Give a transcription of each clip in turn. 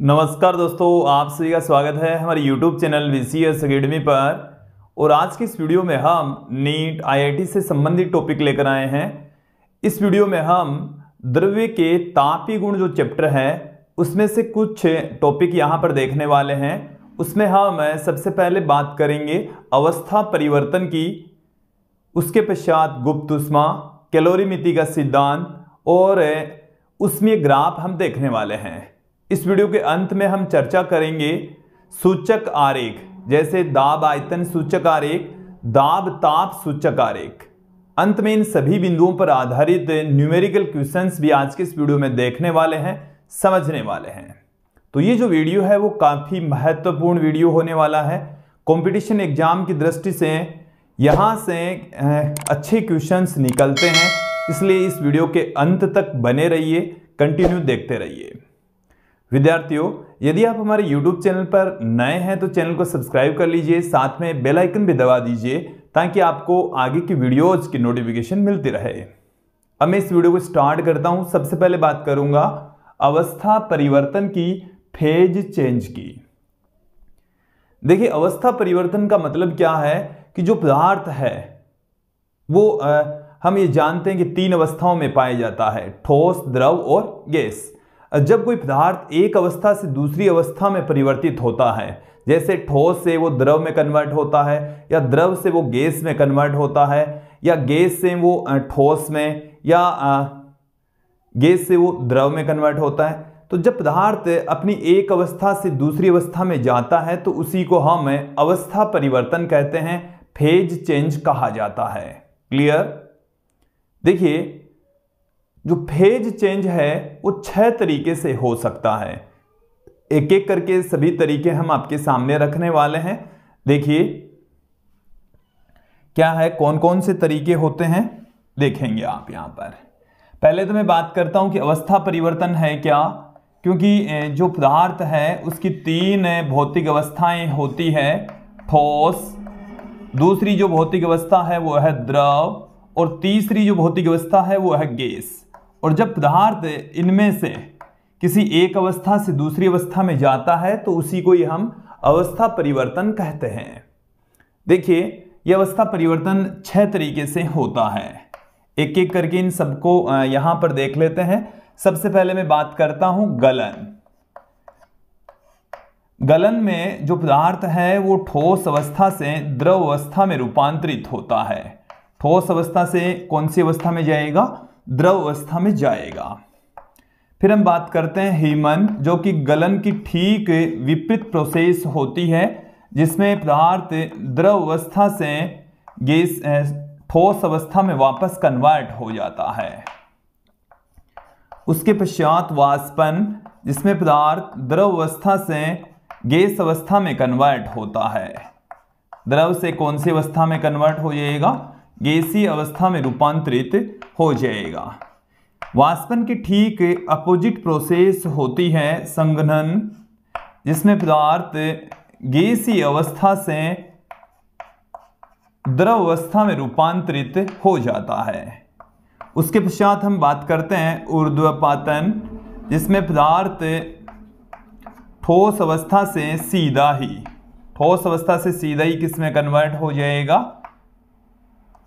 नमस्कार दोस्तों आप सभी का स्वागत है हमारे YouTube channel V C S academy पर और आज की इस वीडियो में हम नीट आईआईटी से संबंधित टॉपिक लेकर आए हैं इस वीडियो में हम द्रव्य के तापी गुण जो चैप्टर है उसमें से कुछ टॉपिक यहाँ पर देखने वाले हैं उसमें हम सबसे पहले बात करेंगे अवस्था परिवर्तन की उसके पश्चात गुप्त उष्मा कैलोरीमिति का सिद्धांत और उसमें ग्राफ हम देखने वाले हैं इस वीडियो के अंत में हम चर्चा करेंगे सूचक आरेख जैसे दाब आयतन सूचक आरेख दाब ताप सूचक आरेख अंत में इन सभी बिंदुओं पर आधारित न्यूमेरिकल क्वेश्चंस भी आज के इस वीडियो में देखने वाले हैं समझने वाले हैं तो ये जो वीडियो है वो काफ़ी महत्वपूर्ण वीडियो होने वाला है कंपटीशन एग्जाम की दृष्टि से यहाँ से अच्छे क्वेश्चंस निकलते हैं इसलिए इस वीडियो के अंत तक बने रहिए कंटिन्यू देखते रहिए विद्यार्थियों यदि आप हमारे YouTube चैनल पर नए हैं तो चैनल को सब्सक्राइब कर लीजिए साथ में बेल आइकन भी दबा दीजिए ताकि आपको आगे की वीडियोज की नोटिफिकेशन मिलती रहे अब मैं इस वीडियो को स्टार्ट करता हूं सबसे पहले बात करूंगा अवस्था परिवर्तन की फेज चेंज की देखिए अवस्था परिवर्तन का मतलब क्या है कि जो पदार्थ है वो आ, हम ये जानते हैं कि तीन अवस्थाओं में पाया जाता है ठोस द्रव और गैस जब कोई पदार्थ एक अवस्था से दूसरी अवस्था में परिवर्तित होता है जैसे ठोस से वो द्रव में कन्वर्ट होता है या द्रव से वो गैस में कन्वर्ट होता है या गैस से वो ठोस में या गैस से वो द्रव में कन्वर्ट होता है तो जब पदार्थ अपनी एक अवस्था से दूसरी अवस्था में जाता है तो उसी को हम अवस्था परिवर्तन कहते हैं फेज चेंज कहा जाता है क्लियर देखिए जो फेज चेंज है वो छह तरीके से हो सकता है एक एक करके सभी तरीके हम आपके सामने रखने वाले हैं देखिए क्या है कौन कौन से तरीके होते हैं देखेंगे आप यहां पर पहले तो मैं बात करता हूं कि अवस्था परिवर्तन है क्या क्योंकि जो पदार्थ है उसकी तीन भौतिक अवस्थाएं होती है ठोस दूसरी जो भौतिक अवस्था है वो है द्रव और तीसरी जो भौतिक अवस्था है वो है गैस और जब पदार्थ इनमें से किसी एक अवस्था से दूसरी अवस्था में जाता है तो उसी को ही हम अवस्था परिवर्तन कहते हैं देखिए यह अवस्था परिवर्तन छह तरीके से होता है एक एक करके इन सबको यहां पर देख लेते हैं सबसे पहले मैं बात करता हूं गलन गलन में जो पदार्थ है वो ठोस अवस्था से द्रव अवस्था में रूपांतरित होता है ठोस अवस्था से कौन सी अवस्था में जाएगा द्रव अवस्था में जाएगा फिर हम बात करते हैं हीमन जो कि गलन की ठीक विपरीत प्रोसेस होती है जिसमें पदार्थ द्रव अवस्था से गैस ठोस अवस्था में वापस कन्वर्ट हो जाता है उसके पश्चात वाष्पन जिसमें पदार्थ द्रव अवस्था से गैस अवस्था में कन्वर्ट होता है द्रव से कौन सी अवस्था में कन्वर्ट हो जाएगा गैसीय अवस्था में रूपांतरित हो जाएगा वाष्पन के ठीक अपोजिट प्रोसेस होती है संघनन जिसमें पदार्थ गैसीय अवस्था से द्रव अवस्था में रूपांतरित हो जाता है उसके पश्चात हम बात करते हैं ऊर्ध्वपातन जिसमें पदार्थ ठोस अवस्था से सीधा ही ठोस अवस्था से सीधा ही किसमें कन्वर्ट हो जाएगा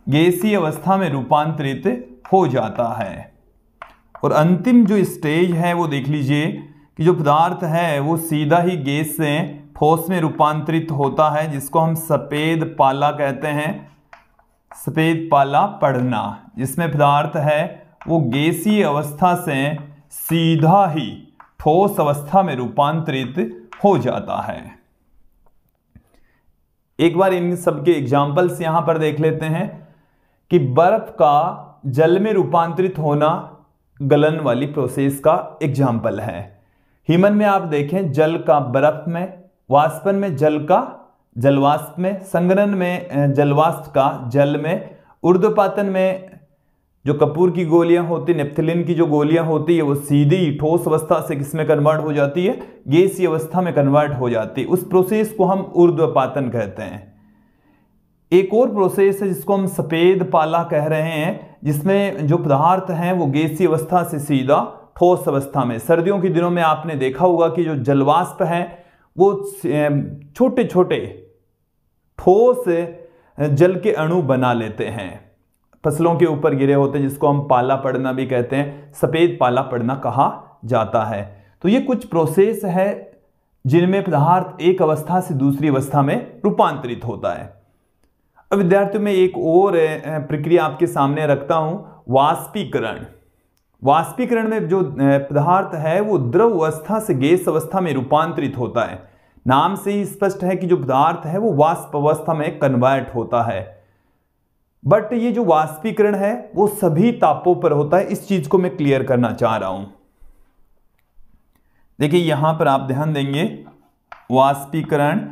गैसीय अवस्था में रूपांतरित हो जाता है और अंतिम जो स्टेज है वो देख लीजिए कि जो पदार्थ है वो सीधा ही गैस से ठोस में रूपांतरित होता है जिसको हम सफ़ेद पाला कहते हैं सफ़ेद पाला पढ़ना जिसमें पदार्थ है वो गैसीय अवस्था से सीधा ही ठोस अवस्था में रूपांतरित हो जाता है एक बार इन सबके एग्जाम्पल्स यहां पर देख लेते हैं कि बर्फ का जल में रूपांतरित होना गलन वाली प्रोसेस का एग्जाम्पल है हिमन में आप देखें जल का बर्फ में वाष्पन में जल का जलवाष्प में संगनन में जलवाष्प का जल में उर्दपातन में जो कपूर की गोलियां होती नेप्थिलिन की जो गोलियां होती है वो सीधी ठोस अवस्था से किसमें कन्वर्ट हो जाती है गैसीय अवस्था में कन्वर्ट हो जाती है उस प्रोसेस को हम उर्द्वपातन कहते हैं एक और प्रोसेस है जिसको हम सफ़ेद पाला कह रहे हैं जिसमें जो पदार्थ हैं वो गैसीय अवस्था से सीधा ठोस अवस्था में सर्दियों के दिनों में आपने देखा होगा कि जो जलवाष्प है वो छोटे छोटे ठोस जल के अणु बना लेते हैं फसलों के ऊपर गिरे होते हैं जिसको हम पाला पड़ना भी कहते हैं सफ़ेद पाला पड़ना कहा जाता है तो ये कुछ प्रोसेस है जिनमें पदार्थ एक अवस्था से दूसरी अवस्था में रूपांतरित होता है अब विद्यार्थियों में एक और प्रक्रिया आपके सामने रखता हूं वाष्पीकरण वाष्पीकरण में जो पदार्थ है वो द्रव अवस्था से गैस अवस्था में रूपांतरित होता है नाम से ही स्पष्ट है कि जो पदार्थ है वो वाष्प अवस्था में कन्वर्ट होता है बट ये जो वाष्पीकरण है वो सभी तापों पर होता है इस चीज को मैं क्लियर करना चाह रहा हूं देखिए यहां पर आप ध्यान देंगे वाष्पीकरण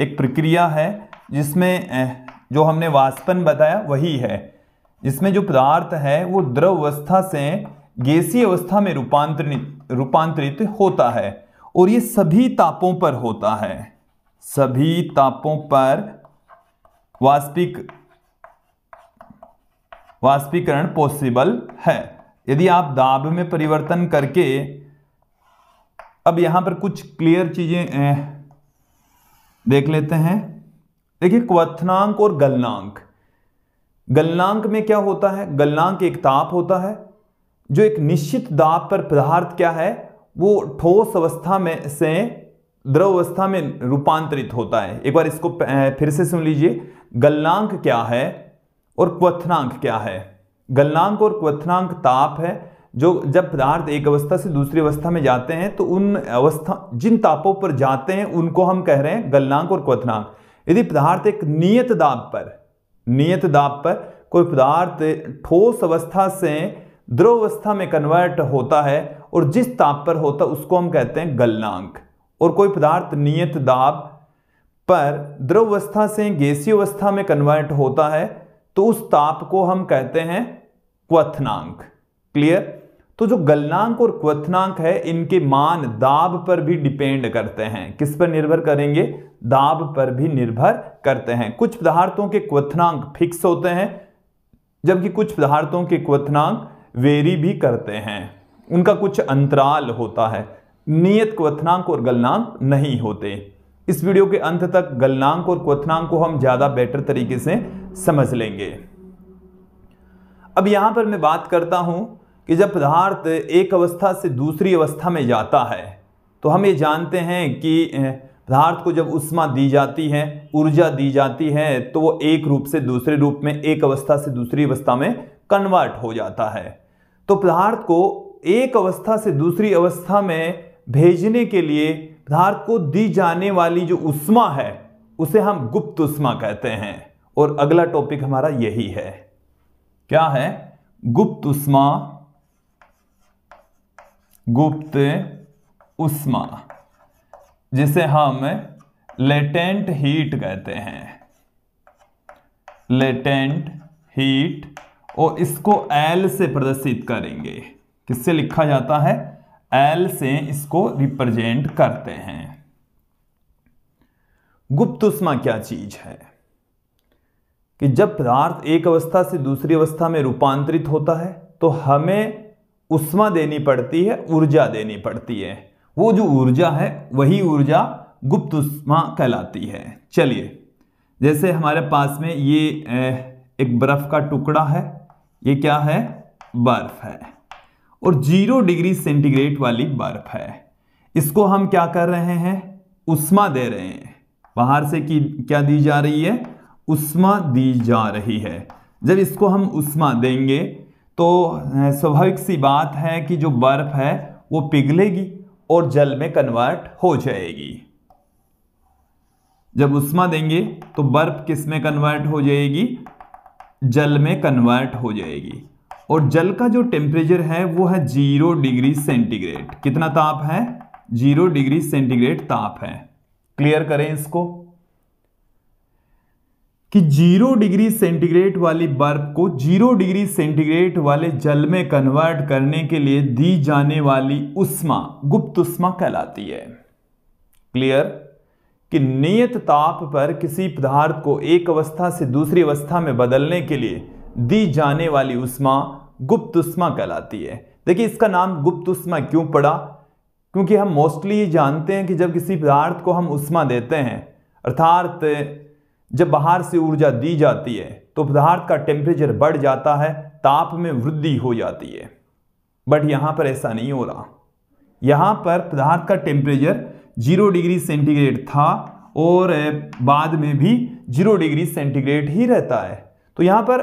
एक प्रक्रिया है जिसमें जो हमने वास्पन बताया वही है इसमें जो पदार्थ है वो द्रव अवस्था से गैसीय अवस्था में रूपांतरित रूपांतरित होता है और ये सभी तापों पर होता है सभी तापों पर वाष्पिक वाष्पीकरण पॉसिबल है यदि आप दाब में परिवर्तन करके अब यहां पर कुछ क्लियर चीजें देख लेते हैं देखिए क्वथनांक और गलनांक गलनांक में क्या होता है गलनांक एक ताप होता है जो एक निश्चित दाब पर पदार्थ क्या है वो ठोस अवस्था में से द्रव अवस्था में रूपांतरित होता है एक बार इसको फिर से सुन लीजिए गलनांक क्या है और क्वथनांक क्या है गलनांक और क्वथनांक ताप है जो जब पदार्थ एक अवस्था से दूसरी अवस्था में जाते हैं तो उन अवस्था जिन तापों पर जाते हैं उनको हम कह रहे हैं गलनांक और क्वथनांक यदि पदार्थ एक नियत दाब पर नियत दाब पर कोई पदार्थ ठोस अवस्था से द्रव अवस्था में कन्वर्ट होता है और जिस ताप पर होता है उसको हम कहते हैं गलनांक और कोई पदार्थ नियत दाब पर द्रव अवस्था से गैसीय अवस्था में कन्वर्ट होता है तो उस ताप को हम कहते हैं क्वथनांक क्लियर तो जो गलनांक और क्वथनांक है इनके मान दाब पर भी डिपेंड करते हैं किस पर निर्भर करेंगे दाब पर भी निर्भर करते हैं कुछ पदार्थों के क्वथनांक फिक्स होते हैं जबकि कुछ पदार्थों के क्वथनांक वेरी भी करते हैं उनका कुछ अंतराल होता है नियत क्वथनांक और गलनांक नहीं होते इस वीडियो के अंत तक गलनांक और क्वथनांक को हम ज़्यादा बेटर तरीके से समझ लेंगे अब यहां पर मैं बात करता हूं कि जब पदार्थ एक अवस्था से दूसरी अवस्था में जाता है तो हम ये जानते हैं कि पदार्थ को जब उष्मा दी जाती है ऊर्जा दी जाती है तो वो एक रूप से दूसरे रूप में एक अवस्था से दूसरी अवस्था में कन्वर्ट हो जाता है तो पदार्थ को एक अवस्था से दूसरी अवस्था में भेजने के लिए पदार्थ को दी जाने वाली जो उष्मा है उसे हम गुप्त उष्मा कहते हैं और अगला टॉपिक हमारा यही है क्या है गुप्त उष्मा गुप्त उष्मा जिसे हम लेटेंट हीट कहते हैं लेटेंट हीट और इसको एल से प्रदर्शित करेंगे किससे लिखा जाता है एल से इसको रिप्रेजेंट करते हैं गुप्त उष्मा क्या चीज है कि जब पदार्थ एक अवस्था से दूसरी अवस्था में रूपांतरित होता है तो हमें उष्मा देनी पड़ती है ऊर्जा देनी पड़ती है वो जो ऊर्जा है वही ऊर्जा गुप्त उष्मा कहलाती है चलिए जैसे हमारे पास में ये एक बर्फ का टुकड़ा है ये क्या है बर्फ है और जीरो डिग्री सेंटीग्रेड वाली बर्फ है इसको हम क्या कर रहे हैं उष्मा दे रहे हैं बाहर से की क्या दी जा रही है उष्मा दी जा रही है जब इसको हम उष्मा देंगे तो स्वाभाविक सी बात है कि जो बर्फ़ है वो पिघलेगी और जल में कन्वर्ट हो जाएगी जब उष्मा देंगे तो बर्फ किस में कन्वर्ट हो जाएगी जल में कन्वर्ट हो जाएगी और जल का जो टेम्परेचर है वो है जीरो डिग्री सेंटीग्रेड कितना ताप है जीरो डिग्री सेंटीग्रेड ताप है क्लियर करें इसको कि जीरो डिग्री सेंटीग्रेड वाली बर्फ को जीरो डिग्री सेंटीग्रेड वाले जल में कन्वर्ट करने के लिए दी जाने वाली उष्मा गुप्त उष्मा कहलाती है क्लियर कि नियत ताप पर किसी पदार्थ को एक अवस्था से दूसरी अवस्था में बदलने के लिए दी जाने वाली उष्मा गुप्त उष्मा कहलाती है देखिए इसका नाम गुप्त उष्मा क्यों पड़ा क्योंकि हम मोस्टली ये जानते हैं कि जब किसी पदार्थ को हम उष्मा देते हैं अर्थात जब बाहर से ऊर्जा दी जाती है तो पदार्थ का टेम्परेचर बढ़ जाता है ताप में वृद्धि हो जाती है बट यहाँ पर ऐसा नहीं हो रहा यहाँ पर पदार्थ का टेम्परेचर जीरो डिग्री सेंटीग्रेड था और बाद में भी जीरो डिग्री सेंटीग्रेड ही रहता है तो यहाँ पर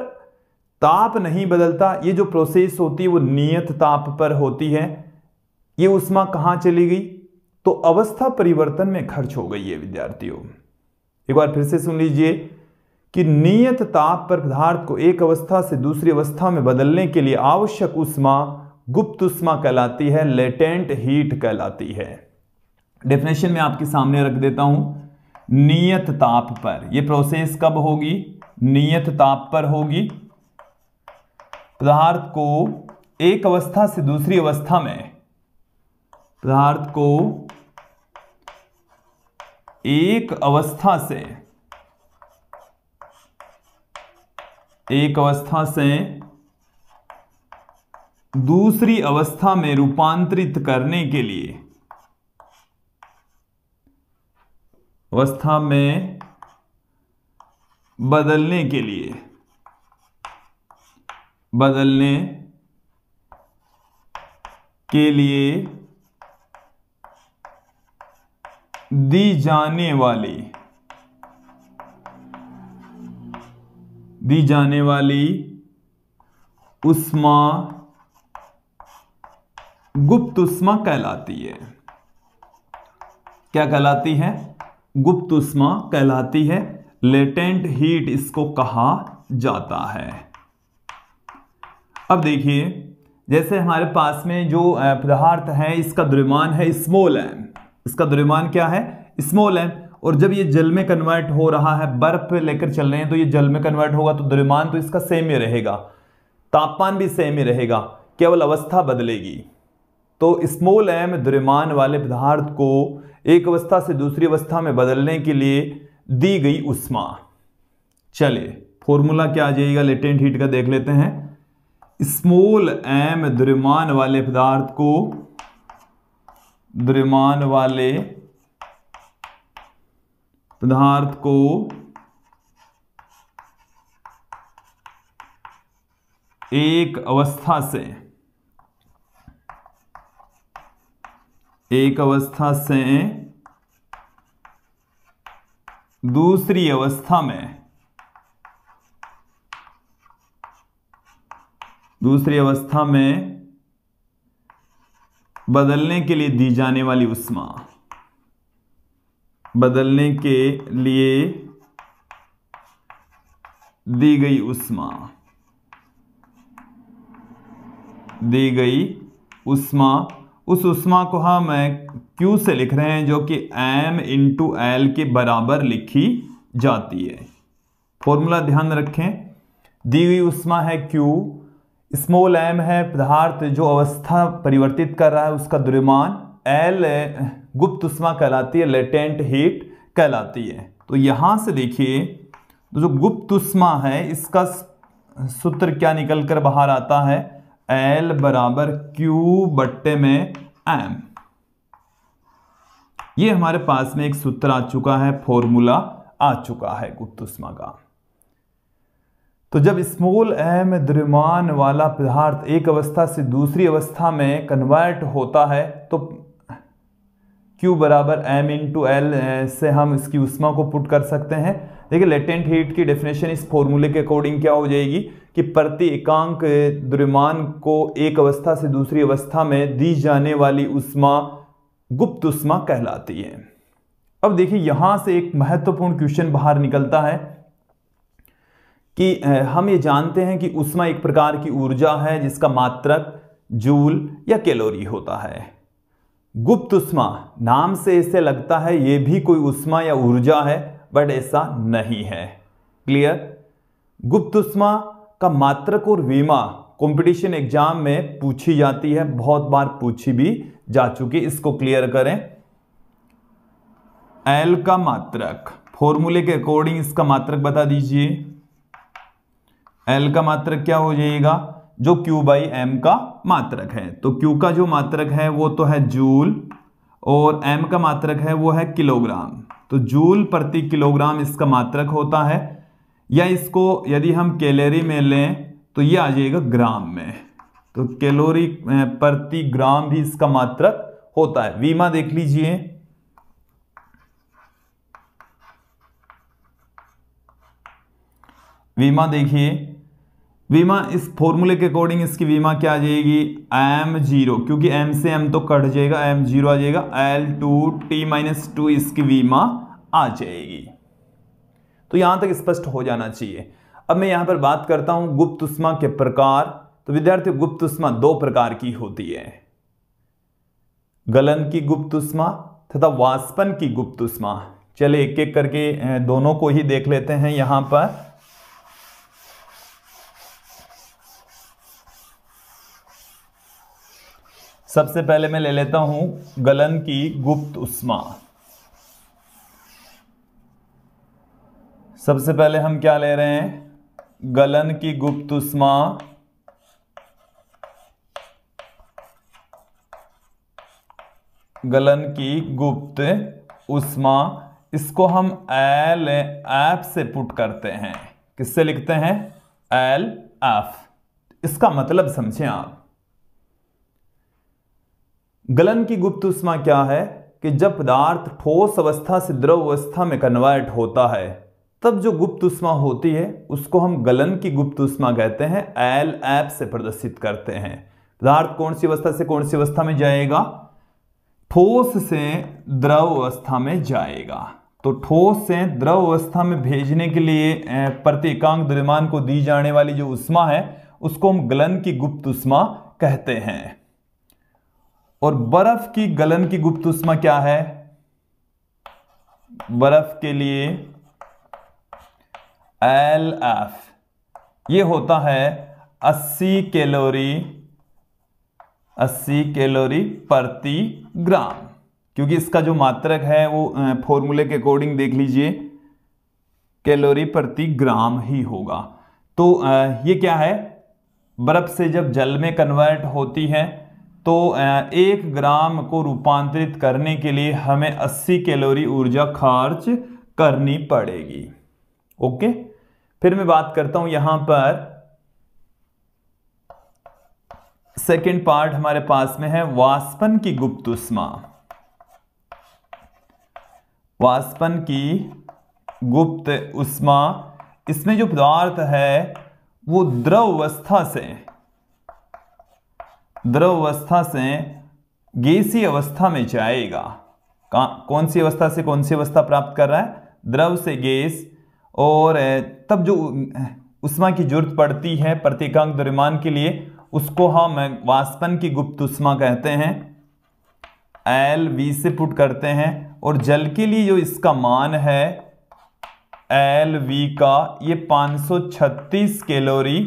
ताप नहीं बदलता ये जो प्रोसेस होती है वो नियत ताप पर होती है ये उष्मा कहाँ चली गई तो अवस्था परिवर्तन में खर्च हो गई है विद्यार्थियों एक बार फिर से सुन लीजिए कि नियत ताप पर पदार्थ को एक अवस्था से दूसरी अवस्था में बदलने के लिए आवश्यक उष्मा गुप्त उष्मा कहलाती है लेटेंट हीट कहलाती है डेफिनेशन में आपके सामने रख देता हूं नियत ताप पर यह प्रोसेस कब होगी नियत ताप पर होगी पदार्थ को एक अवस्था से दूसरी अवस्था में पदार्थ को एक अवस्था से एक अवस्था से दूसरी अवस्था में रूपांतरित करने के लिए अवस्था में बदलने के लिए बदलने के लिए दी जाने वाली दी जाने वाली उष्मा गुप्त उष्मा कहलाती है क्या कहलाती है गुप्त उष्मा कहलाती है लेटेंट हीट इसको कहा जाता है अब देखिए जैसे हमारे पास में जो पदार्थ है इसका द्रव्यमान है स्मॉल एम इसका द्रव्यमान क्या है स्मॉल है और जब ये जल में कन्वर्ट हो रहा है बर्फ लेकर चल रहे हैं तो ये जल में कन्वर्ट होगा तो द्रव्यमान तो इसका सेम ही रहेगा तापमान भी सेम ही रहेगा केवल अवस्था बदलेगी तो स्मॉल एम द्रव्यमान वाले पदार्थ को एक अवस्था से दूसरी अवस्था में बदलने के लिए दी गई उष्मा चलिए फॉर्मूला क्या आ जाएगा लेटेंट हीट का देख लेते हैं स्मॉल एम द्रव्यमान वाले पदार्थ को द्रिमान वाले पदार्थ को एक अवस्था से एक अवस्था से दूसरी अवस्था में दूसरी अवस्था में बदलने के लिए दी जाने वाली उष्मा बदलने के लिए दी गई उष्मा दी गई उष्मा उस उष्मा को हम Q से लिख रहे हैं जो कि M इंटू एल के बराबर लिखी जाती है फॉर्मूला ध्यान रखें दी गई उष्मा है Q स्मॉल एम है पदार्थ जो अवस्था परिवर्तित कर रहा है उसका द्रव्यमान एल गुप्त उष्मा कहलाती है लेटेंट हीट कहलाती है तो यहाँ से देखिए तो जो गुप्त उष्मा है इसका सूत्र क्या निकल कर बाहर आता है एल बराबर क्यू बट्टे में एम ये हमारे पास में एक सूत्र आ चुका है फॉर्मूला आ चुका है गुप्त उष्मा का तो जब स्मूल एम द्रव्यमान वाला पदार्थ एक अवस्था से दूसरी अवस्था में कन्वर्ट होता है तो Q बराबर एम इन टू एल से हम इसकी उष्मा को पुट कर सकते हैं देखिए लेटेंट हीट की डेफिनेशन इस फॉर्मूले के अकॉर्डिंग क्या हो जाएगी कि प्रति एकांक द्रव्यमान को एक अवस्था से दूसरी अवस्था में दी जाने वाली उष्मा गुप्त उष्मा कहलाती है अब देखिए यहाँ से एक महत्वपूर्ण क्वेश्चन बाहर निकलता है कि हम ये जानते हैं कि उष्मा एक प्रकार की ऊर्जा है जिसका मात्रक जूल या कैलोरी होता है गुप्त उष्मा नाम से ऐसे लगता है ये भी कोई उष्मा या ऊर्जा है बट ऐसा नहीं है क्लियर गुप्त उष्मा का मात्रक और वीमा कंपटीशन एग्जाम में पूछी जाती है बहुत बार पूछी भी जा चुकी इसको क्लियर करें एल का मात्रक फॉर्मूले के अकॉर्डिंग इसका मात्रक बता दीजिए एल का मात्रक क्या हो जाएगा जो क्यू बाई एम का मात्रक है तो क्यू का जो मात्रक है वो तो है जूल और एम का मात्रक है वो है किलोग्राम तो जूल प्रति किलोग्राम इसका मात्रक होता है या इसको यदि हम कैलोरी में लें तो ये आ जाएगा ग्राम में तो कैलोरी प्रति ग्राम भी इसका मात्रक होता है वीमा देख लीजिए वीमा देखिए वीमा इस फॉर्मूले के अकॉर्डिंग इसकी वीमा क्या आ जाएगी एम जीरो क्योंकि एम से एम तो कट जाएगा एम जीरो आ जाएगा L two T minus two इसकी वीमा आ जाएगी तो यहां तक स्पष्ट हो जाना चाहिए अब मैं यहां पर बात करता हूं गुप्त उष्मा के प्रकार तो विद्यार्थी गुप्त उष्मा दो प्रकार की होती है गलन की गुप्त उष्मा तथा वाष्पन की गुप्त उष्मा चले एक एक करके दोनों को ही देख लेते हैं यहां पर सबसे पहले मैं ले लेता हूं गलन की गुप्त उष्मा सबसे पहले हम क्या ले रहे हैं गलन की गुप्त उष्मा गलन की गुप्त उष्मा इसको हम एल एफ से पुट करते हैं किससे लिखते हैं एल एफ इसका मतलब समझें आप गलन की गुप्त उष्मा क्या है कि जब पदार्थ ठोस अवस्था से द्रव अवस्था में कन्वर्ट होता है तब जो गुप्त उष्मा होती है उसको हम गलन की गुप्त उष्मा कहते हैं एल ऐप से प्रदर्शित करते हैं पदार्थ कौन सी अवस्था से कौन सी अवस्था में जाएगा ठोस से द्रव अवस्था में जाएगा तो ठोस से द्रव अवस्था में भेजने के लिए एकांक द्रव्यमान को दी जाने वाली जो उष्मा है उसको हम गलन की गुप्त उष्मा कहते हैं और बर्फ की गलन की गुप्त उष्मा क्या है बर्फ के लिए एल एफ ये होता है 80 कैलोरी 80 कैलोरी प्रति ग्राम क्योंकि इसका जो मात्रक है वो फॉर्मूले के अकॉर्डिंग देख लीजिए कैलोरी प्रति ग्राम ही होगा तो ये क्या है बर्फ से जब जल में कन्वर्ट होती है तो एक ग्राम को रूपांतरित करने के लिए हमें 80 कैलोरी ऊर्जा खर्च करनी पड़ेगी ओके फिर मैं बात करता हूं यहां पर सेकेंड पार्ट हमारे पास में है वास्पन की गुप्त उष्मा वास्पन की गुप्त उष्मा इसमें जो पदार्थ है वो द्रव अवस्था से द्रव अवस्था से गैसी अवस्था में जाएगा कौन सी अवस्था से कौन सी अवस्था प्राप्त कर रहा है द्रव से गैस और तब जो उष्मा की जरूरत पड़ती है प्रत्येकांक द्रव्यमान के लिए उसको हम वाष्पन की गुप्त उष्मा कहते हैं एल वी से पुट करते हैं और जल के लिए जो इसका मान है एल वी का ये 536 कैलोरी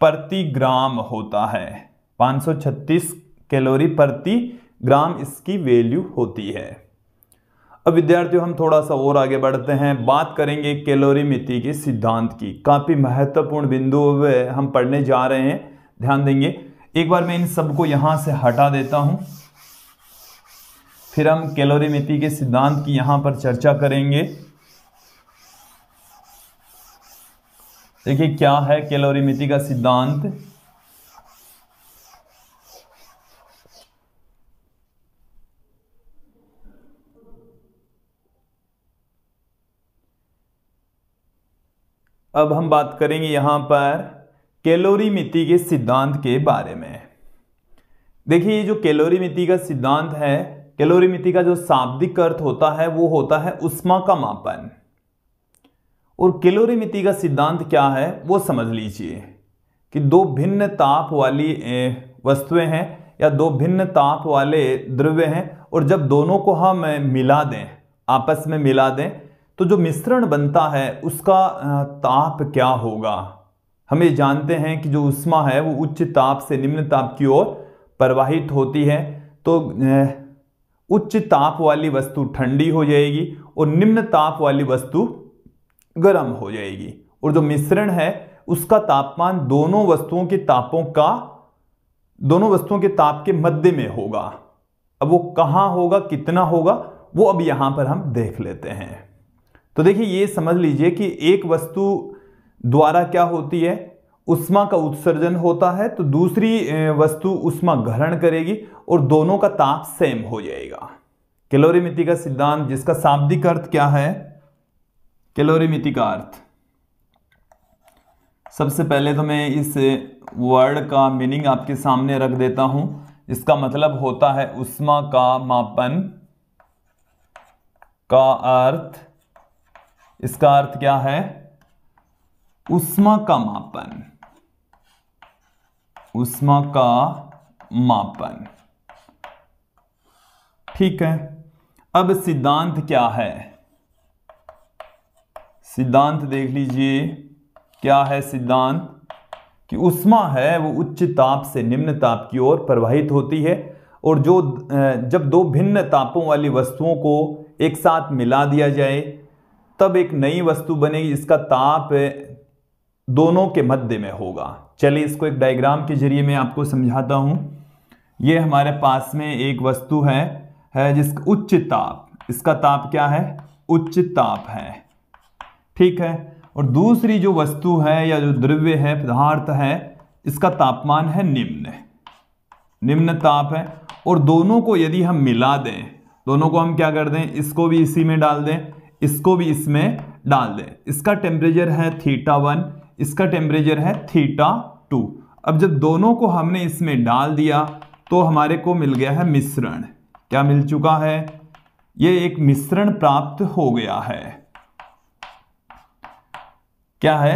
प्रति ग्राम होता है 536 कैलोरी प्रति ग्राम इसकी वैल्यू होती है अब विद्यार्थियों हम थोड़ा सा और आगे बढ़ते हैं बात करेंगे कैलोरी मिति के सिद्धांत की काफ़ी महत्वपूर्ण बिंदु हम पढ़ने जा रहे हैं ध्यान देंगे एक बार मैं इन सबको यहां से हटा देता हूं फिर हम कैलोरी मिति के सिद्धांत की यहां पर चर्चा करेंगे देखिए क्या है कैलोरी मिति का सिद्धांत अब हम बात करेंगे यहाँ पर कैलोरी मिति के सिद्धांत के बारे में देखिए ये जो कैलोरी मिति का सिद्धांत है कैलोरी मिति का जो शाब्दिक अर्थ होता है वो होता है उष्मा का मापन और कैलोरी मिति का सिद्धांत क्या है वो समझ लीजिए कि दो भिन्न ताप वाली वस्तुएं हैं या दो भिन्न ताप वाले द्रव्य हैं और जब दोनों को हम मिला दें आपस में मिला दें तो जो मिश्रण बनता है उसका ताप क्या होगा हम ये जानते हैं कि जो उष्मा है वो उच्च ताप से निम्न ताप की ओर प्रवाहित होती है तो उच्च ताप वाली वस्तु ठंडी हो जाएगी और निम्न ताप वाली वस्तु गर्म हो जाएगी और जो मिश्रण है उसका तापमान दोनों वस्तुओं के तापों का दोनों वस्तुओं के ताप के मध्य में होगा अब वो कहाँ होगा कितना होगा वो अब यहाँ पर हम देख लेते हैं तो देखिए ये समझ लीजिए कि एक वस्तु द्वारा क्या होती है उष्मा का उत्सर्जन होता है तो दूसरी वस्तु उष्मा ग्रहण करेगी और दोनों का ताप सेम हो जाएगा कैलोरीमिति का सिद्धांत जिसका शाब्दिक अर्थ क्या है कैलोरीमिति का अर्थ सबसे पहले तो मैं इस वर्ड का मीनिंग आपके सामने रख देता हूं इसका मतलब होता है उष्मा का मापन का अर्थ इसका अर्थ क्या है उष्मा का मापन उष्मा का मापन ठीक है अब सिद्धांत क्या है सिद्धांत देख लीजिए क्या है सिद्धांत कि उष्मा है वो उच्च ताप से निम्न ताप की ओर प्रवाहित होती है और जो जब दो भिन्न तापों वाली वस्तुओं को एक साथ मिला दिया जाए तब एक नई वस्तु बनेगी जिसका ताप दोनों के मध्य में होगा चलिए इसको एक डायग्राम के जरिए मैं आपको समझाता हूँ ये हमारे पास में एक वस्तु है है जिस उच्च ताप इसका ताप क्या है उच्च ताप है ठीक है और दूसरी जो वस्तु है या जो द्रव्य है पदार्थ है इसका तापमान है निम्न निम्न ताप है और दोनों को यदि हम मिला दें दोनों को हम क्या कर दें इसको भी इसी में डाल दें इसको भी इसमें डाल दें इसका टेम्परेचर है थीटा वन इसका टेम्परेचर है थीटा टू अब जब दोनों को हमने इसमें डाल दिया तो हमारे को मिल गया है मिश्रण क्या मिल चुका है ये एक मिश्रण प्राप्त हो गया है क्या है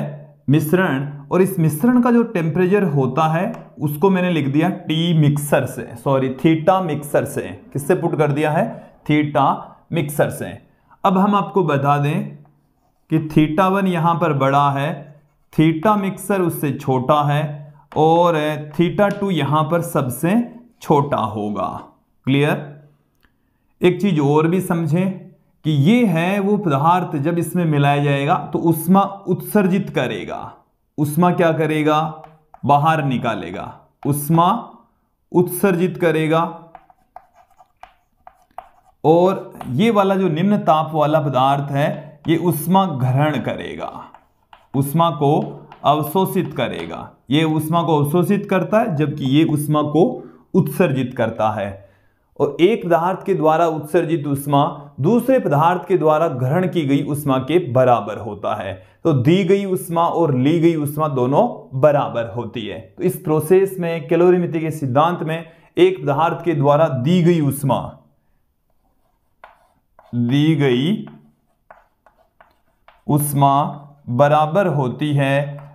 मिश्रण और इस मिश्रण का जो टेम्परेचर होता है उसको मैंने लिख दिया टी मिक्सर से सॉरी थीटा मिक्सर से किससे पुट कर दिया है थीटा मिक्सर से अब हम आपको बता दें कि थीटा वन यहां पर बड़ा है थीटा मिक्सर उससे छोटा है और थीटा टू यहां पर सबसे छोटा होगा क्लियर एक चीज़ और भी समझें कि ये है वो पदार्थ जब इसमें मिलाया जाएगा तो उष्मा उत्सर्जित करेगा उष्मा क्या करेगा बाहर निकालेगा उष्मा उत्सर्जित करेगा और ये वाला जो निम्न ताप वाला पदार्थ है ये उष्मा ग्रहण करेगा उष्मा को अवशोषित करेगा ये उष्मा को अवशोषित करता है जबकि ये उष्मा को उत्सर्जित करता है और एक पदार्थ के द्वारा उत्सर्जित उष्मा दूसरे पदार्थ के द्वारा ग्रहण की गई उष्मा के बराबर होता है तो दी गई उष्मा और ली गई उष्मा दोनों बराबर होती है तो इस प्रोसेस में कैलोरीमिति के सिद्धांत में एक पदार्थ के द्वारा दी गई उष्मा दी गई उष्मा बराबर होती है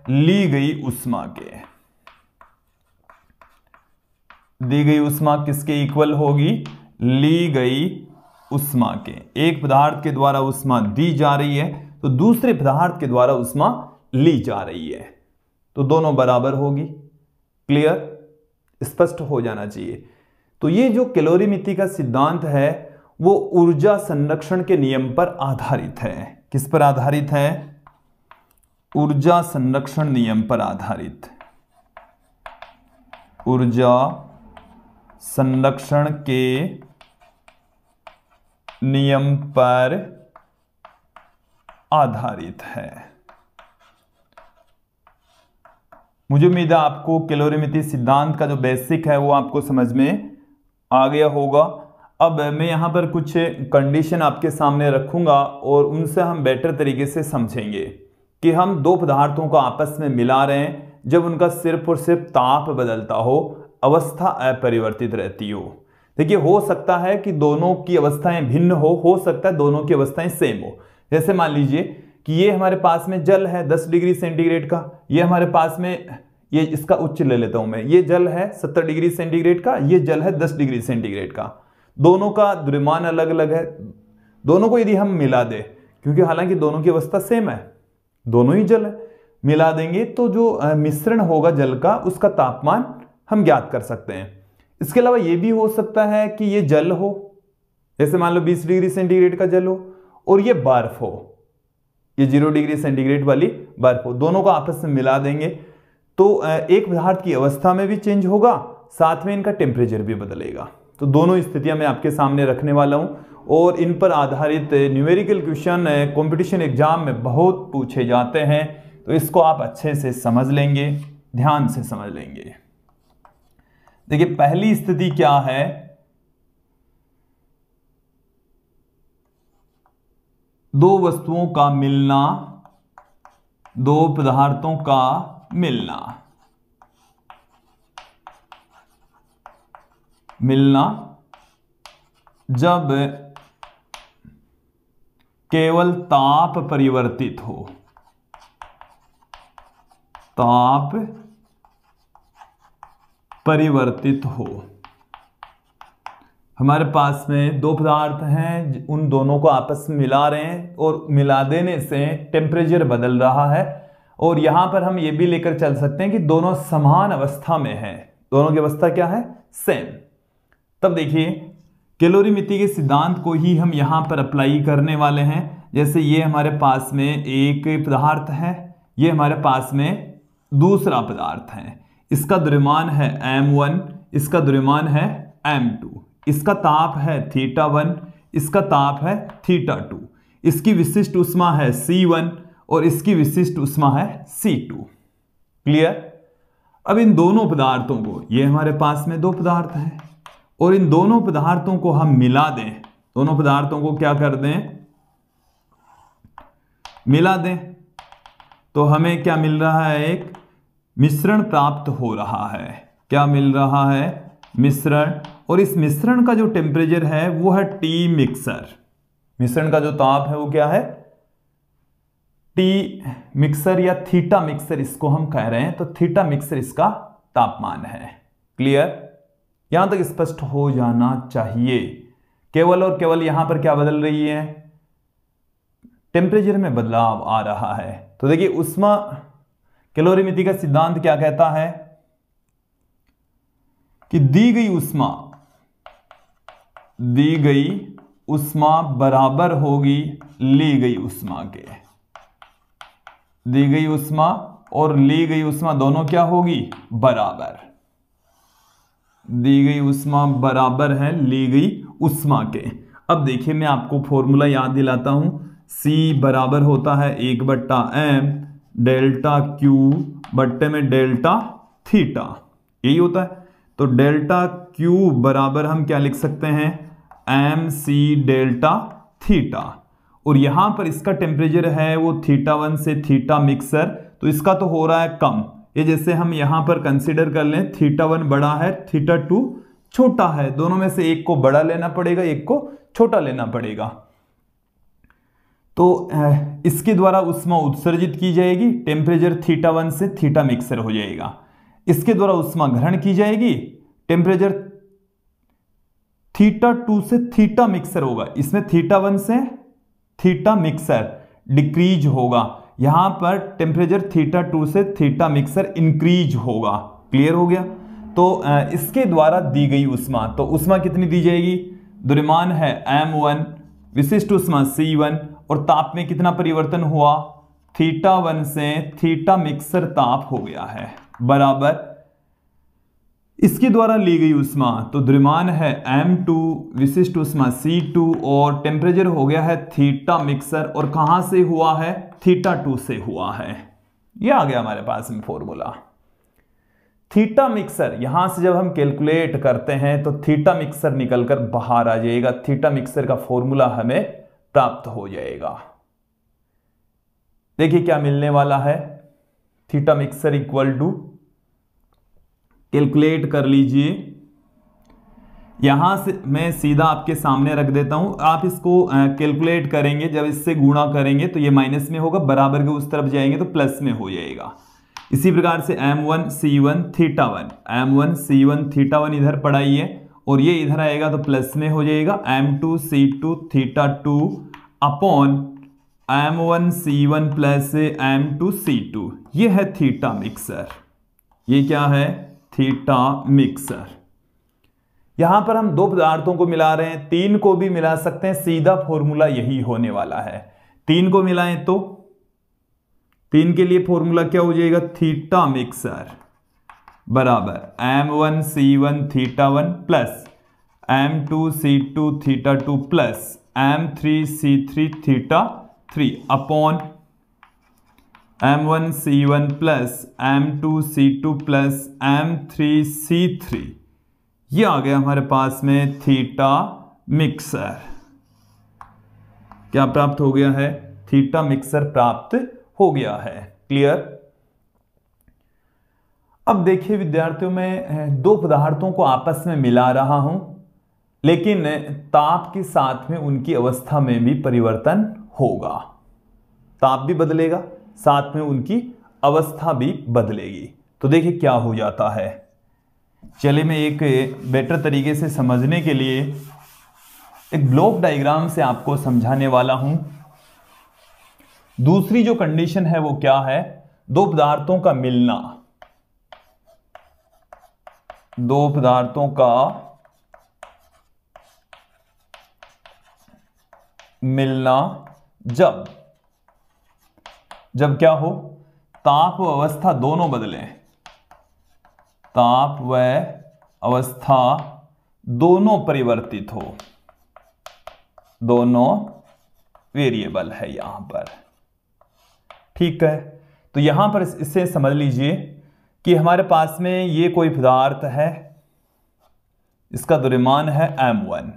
ली गई उष्मा के दी गई उष्मा किसके इक्वल होगी ली गई उष्मा के एक पदार्थ के द्वारा उष्मा दी जा रही है तो दूसरे पदार्थ के द्वारा उष्मा ली जा रही है तो दोनों बराबर होगी क्लियर स्पष्ट हो जाना चाहिए तो ये जो कैलोरीमिति का सिद्धांत है वो ऊर्जा संरक्षण के नियम पर आधारित है किस पर आधारित है ऊर्जा संरक्षण नियम पर आधारित ऊर्जा संरक्षण के नियम पर आधारित है मुझे उम्मीद है आपको कैलोरीमिति सिद्धांत का जो बेसिक है वो आपको समझ में आ गया होगा अब मैं यहाँ पर कुछ कंडीशन आपके सामने रखूँगा और उनसे हम बेटर तरीके से समझेंगे कि हम दो पदार्थों को आपस में मिला रहे हैं जब उनका सिर्फ और सिर्फ ताप बदलता हो अवस्था अपरिवर्तित रहती हो देखिए हो सकता है कि दोनों की अवस्थाएं भिन्न हो हो सकता है दोनों की अवस्थाएं सेम हो जैसे मान लीजिए कि ये हमारे पास में जल है 10 डिग्री सेंटीग्रेड का ये हमारे पास में ये इसका उच्च ले लेता हूं मैं ये जल है 70 डिग्री सेंटीग्रेड का ये जल है 10 डिग्री सेंटीग्रेड का दोनों का द्रिमान अलग अलग है दोनों को यदि हम मिला दें क्योंकि हालांकि दोनों की अवस्था सेम है दोनों ही जल है मिला देंगे तो जो मिश्रण होगा जल का उसका तापमान हम ज्ञात कर सकते हैं इसके अलावा ये भी हो सकता है कि ये जल हो जैसे मान लो 20 डिग्री सेंटीग्रेड का जल हो और ये बर्फ हो ये जीरो डिग्री सेंटीग्रेड वाली बर्फ हो दोनों को आपस में मिला देंगे तो एक पदार्थ की अवस्था में भी चेंज होगा साथ में इनका टेम्परेचर भी बदलेगा तो दोनों स्थितियां मैं आपके सामने रखने वाला हूँ और इन पर आधारित न्यूमेरिकल क्वेश्चन कंपटीशन एग्जाम में बहुत पूछे जाते हैं तो इसको आप अच्छे से समझ लेंगे ध्यान से समझ लेंगे देखिए पहली स्थिति क्या है दो वस्तुओं का मिलना दो पदार्थों का मिलना मिलना जब केवल ताप परिवर्तित हो ताप परिवर्तित हो हमारे पास में दो पदार्थ हैं उन दोनों को आपस में मिला रहे हैं और मिला देने से टेम्परेचर बदल रहा है और यहां पर हम ये भी लेकर चल सकते हैं कि दोनों समान अवस्था में हैं दोनों की अवस्था क्या है सेम तब देखिए कैलोरीमिति के सिद्धांत को ही हम यहाँ पर अप्लाई करने वाले हैं जैसे ये हमारे पास में एक पदार्थ है ये हमारे पास में दूसरा पदार्थ है इसका द्रव्यमान है m1 इसका द्रव्यमान है m2 इसका ताप है थीटा वन इसका ताप है थीटा टू इसकी विशिष्ट उष्मा है c1 और इसकी विशिष्ट उष्मा है c2 क्लियर अब इन दोनों पदार्थों को ये हमारे पास में दो पदार्थ हैं और इन दोनों पदार्थों को हम मिला दें दोनों पदार्थों को क्या कर दें मिला दें तो हमें क्या मिल रहा है एक मिश्रण प्राप्त हो रहा है क्या मिल रहा है मिश्रण और इस मिश्रण का जो टेम्परेचर है वो है टी मिक्सर मिश्रण का जो ताप है वो क्या है टी मिक्सर या थीटा मिक्सर इसको हम कह रहे हैं तो थीटा मिक्सर इसका तापमान है क्लियर यहां तक स्पष्ट हो जाना चाहिए केवल और केवल यहां पर क्या बदल रही है टेम्परेचर में बदलाव आ रहा है तो देखिए उष्मा कैलोरीमिति का सिद्धांत क्या कहता है कि दी गई उष्मा दी गई उष्मा बराबर होगी ली गई उष्मा के दी गई उष्मा और ली गई उष्मा दोनों क्या होगी बराबर दी गई उष्मा बराबर है ली गई उष्मा के अब देखिए मैं आपको फॉर्मूला याद दिलाता हूँ सी बराबर होता है एक बट्टा एम डेल्टा क्यू बट्टे में डेल्टा थीटा यही होता है तो डेल्टा क्यू बराबर हम क्या लिख सकते हैं एम सी डेल्टा थीटा और यहां पर इसका टेम्परेचर है वो थीटा वन से थीटा मिक्सर तो इसका तो हो रहा है कम ये जैसे हम यहां पर कंसिडर कर लें थीटा वन बड़ा है थीटा टू छोटा है दोनों में से एक को बड़ा लेना पड़ेगा एक को छोटा लेना पड़ेगा तो इसके द्वारा उष्मा उत्सर्जित की जाएगी टेम्परेचर थीटा वन से थीटा मिक्सर हो जाएगा इसके द्वारा उष्मा ग्रहण की जाएगी टेम्परेचर थीटा टू से थीटा मिक्सर होगा इसमें थीटा वन से थीटा मिक्सर डिक्रीज होगा यहाँ पर टेम्परेचर थीटा टू से थीटा मिक्सर इंक्रीज होगा क्लियर हो गया तो इसके द्वारा दी गई उष्मा तो उष्मा कितनी दी जाएगी द्रव्यमान है एम वन विशिष्ट उष्मा सी वन और ताप में कितना परिवर्तन हुआ थीटा वन से थीटा मिक्सर ताप हो गया है बराबर इसके द्वारा ली गई उष्मा तो द्रिमान है एम टू विशिष्ट उष्मा सी टू और टेम्परेचर हो गया है थीटा मिक्सर और कहां से हुआ है थीटा टू से हुआ है ये आ गया हमारे पास में फॉर्मूला थीटा मिक्सर यहां से जब हम कैलकुलेट करते हैं तो थीटा मिक्सर निकलकर बाहर आ जाएगा थीटा मिक्सर का फॉर्मूला हमें प्राप्त हो जाएगा देखिए क्या मिलने वाला है theta mixer equal to calculate कर लीजिए यहाँ से मैं सीधा आपके सामने रख देता हूँ आप इसको कैलकुलेट करेंगे जब इससे गुणा करेंगे तो ये माइनस में होगा बराबर के उस तरफ जाएंगे तो प्लस में हो जाएगा इसी प्रकार से M one C one theta one M one C one theta one इधर पढ़ाइए और ये इधर आएगा तो प्लस में हो जाएगा M two C two theta two upon M one C one plus M two C two ये है थीटा मिक्सर ये क्या है थीटा मिक्सर यहां पर हम दो पदार्थों को मिला रहे हैं तीन को भी मिला सकते हैं सीधा फॉर्मूला यही होने वाला है तीन को मिलाएं तो तीन के लिए फॉर्मूला क्या हो जाएगा थीटा मिक्सर बराबर M one C one theta one plus M two C two theta two plus M three C three theta three upon M one C one plus M two C two plus M three C three ये आ गया हमारे पास में theta mixer क्या प्राप्त हो गया है थीटा मिक्सर प्राप्त हो गया है क्लियर अब देखिए विद्यार्थियों में दो पदार्थों को आपस में मिला रहा हूं लेकिन ताप के साथ में उनकी अवस्था में भी परिवर्तन होगा ताप भी बदलेगा साथ में उनकी अवस्था भी बदलेगी तो देखिए क्या हो जाता है चले मैं एक बेटर तरीके से समझने के लिए एक ब्लॉक डायग्राम से आपको समझाने वाला हूं दूसरी जो कंडीशन है वो क्या है दो पदार्थों का मिलना दो पदार्थों का मिलना जब जब क्या हो ताप व अवस्था दोनों बदले ताप व अवस्था दोनों परिवर्तित हो दोनों वेरिएबल है यहां पर ठीक है तो यहां पर इसे समझ लीजिए कि हमारे पास में ये कोई पदार्थ है इसका द्रव्यमान है M1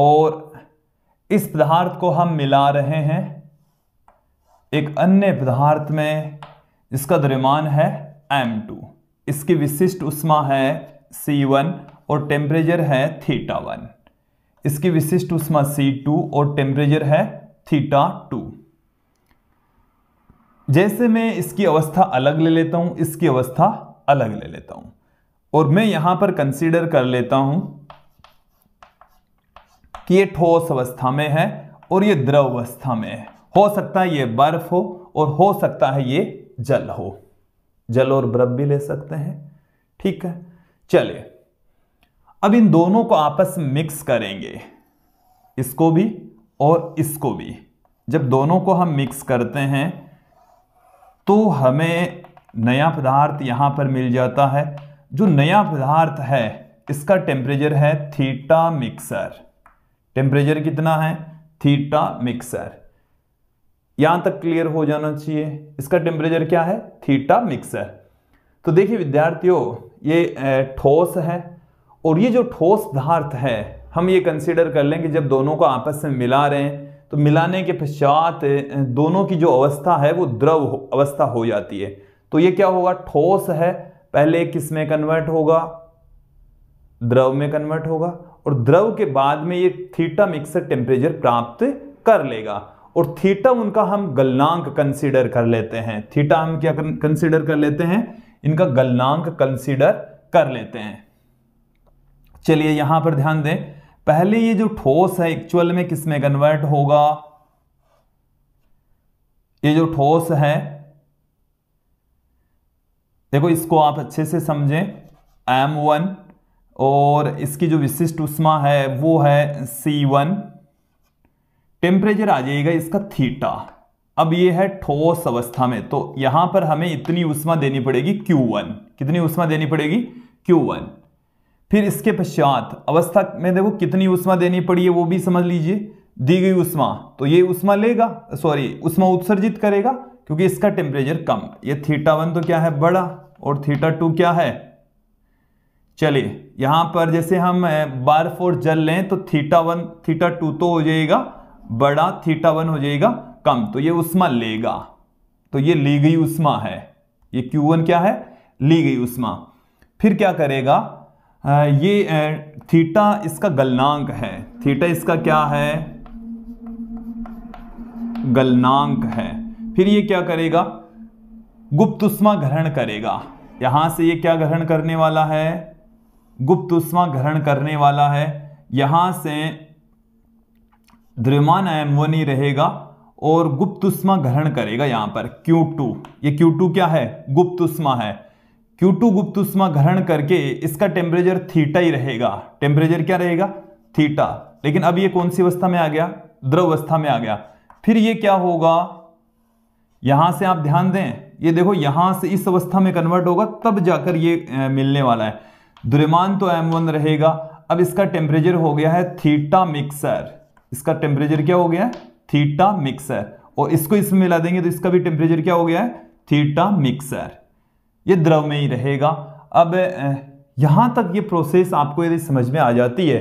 और इस पदार्थ को हम मिला रहे हैं एक अन्य पदार्थ में इसका द्रव्यमान है M2 इसकी विशिष्ट उष्मा है C1 और टेम्परेचर है थीटा वन इसकी विशिष्ट उष्मा C2 और टेम्परेचर है थीटा टू जैसे मैं इसकी अवस्था अलग ले लेता हूं इसकी अवस्था अलग ले लेता हूं और मैं यहां पर कंसीडर कर लेता हूं कि ये ठोस अवस्था में है और ये द्रव अवस्था में है हो सकता है ये बर्फ हो और हो सकता है ये जल हो जल और बर्फ भी ले सकते हैं ठीक है चले अब इन दोनों को आपस में मिक्स करेंगे इसको भी और इसको भी जब दोनों को हम मिक्स करते हैं तो हमें नया पदार्थ यहां पर मिल जाता है जो नया पदार्थ है इसका टेम्परेचर है थीटा मिक्सर टेम्परेचर कितना है थीटा मिक्सर यहां तक क्लियर हो जाना चाहिए इसका टेम्परेचर क्या है थीटा मिक्स है तो देखिए विद्यार्थियों ये ठोस है और ये जो ठोस धार्थ है हम ये कंसिडर कर लें कि जब दोनों को आपस में मिला रहे हैं तो मिलाने के पश्चात दोनों की जो अवस्था है वो द्रव अवस्था हो जाती है तो ये क्या होगा ठोस है पहले किस में कन्वर्ट होगा द्रव में कन्वर्ट होगा और द्रव के बाद में ये थीटा मिक्सर टेम्परेचर प्राप्त कर लेगा और थीटा उनका हम गलनांक कंसीडर कर लेते हैं थीटा हम क्या कंसीडर कर लेते हैं इनका गलनांक कंसीडर कर लेते हैं चलिए यहां पर ध्यान दें पहले ये जो ठोस है एक्चुअल में किस में कन्वर्ट होगा ये जो ठोस है देखो इसको आप अच्छे से समझें एम वन और इसकी जो विशिष्ट उष्मा है वो है सी वन टेम्परेचर आ जाएगा इसका थीटा अब ये है ठोस अवस्था में तो यहां पर हमें इतनी उष्मा देनी पड़ेगी Q1 कितनी उष्मा देनी पड़ेगी Q1 फिर इसके पश्चात अवस्था में देखो कितनी उष्मा देनी पड़ी है वो भी समझ लीजिए दी गई उष्मा तो ये उष्मा लेगा सॉरी उष्मा उत्सर्जित करेगा क्योंकि इसका टेम्परेचर कम ये थीटा वन तो क्या है बड़ा और थीटा टू क्या है चलिए यहां पर जैसे हम बर्फ और जल लें तो थीटा वन थीटा टू तो हो जाएगा बड़ा थीटा वन हो जाएगा कम तो ये उष्मा लेगा तो ये ली गई उष्मा है ये क्यू वन क्या है ली गई उष्मा फिर क्या करेगा आ, ये थीटा इसका गलनांक है थीटा इसका क्या है गलनांक है फिर ये क्या करेगा गुप्त उष्मा ग्रहण करेगा यहां से ये क्या ग्रहण करने वाला है गुप्त उष्मा ग्रहण करने वाला है यहां से द्रव्यमान एम वन ही रहेगा और गुप्त उष्मा ग्रहण करेगा यहाँ पर Q2 ये Q2 क्या है गुप्त उष्मा है Q2 गुप्त उष्मा ग्रहण करके इसका टेम्परेचर थीटा ही रहेगा टेम्परेचर क्या रहेगा थीटा लेकिन अब ये कौन सी अवस्था में आ गया द्रव अवस्था में आ गया फिर ये क्या होगा यहां से आप ध्यान दें ये देखो यहां से इस अवस्था में कन्वर्ट होगा तब जाकर ये मिलने वाला है द्रव्यमान तो एम रहेगा अब इसका टेम्परेचर हो गया है थीटा मिक्सर इसका टेम्परेचर क्या हो गया थीटा मिक्सर और इसको इसमें मिला देंगे तो इसका भी टेम्परेचर क्या हो गया थीटा मिक्सर ये द्रव में ही रहेगा अब यहां तक ये प्रोसेस आपको यदि समझ में आ जाती है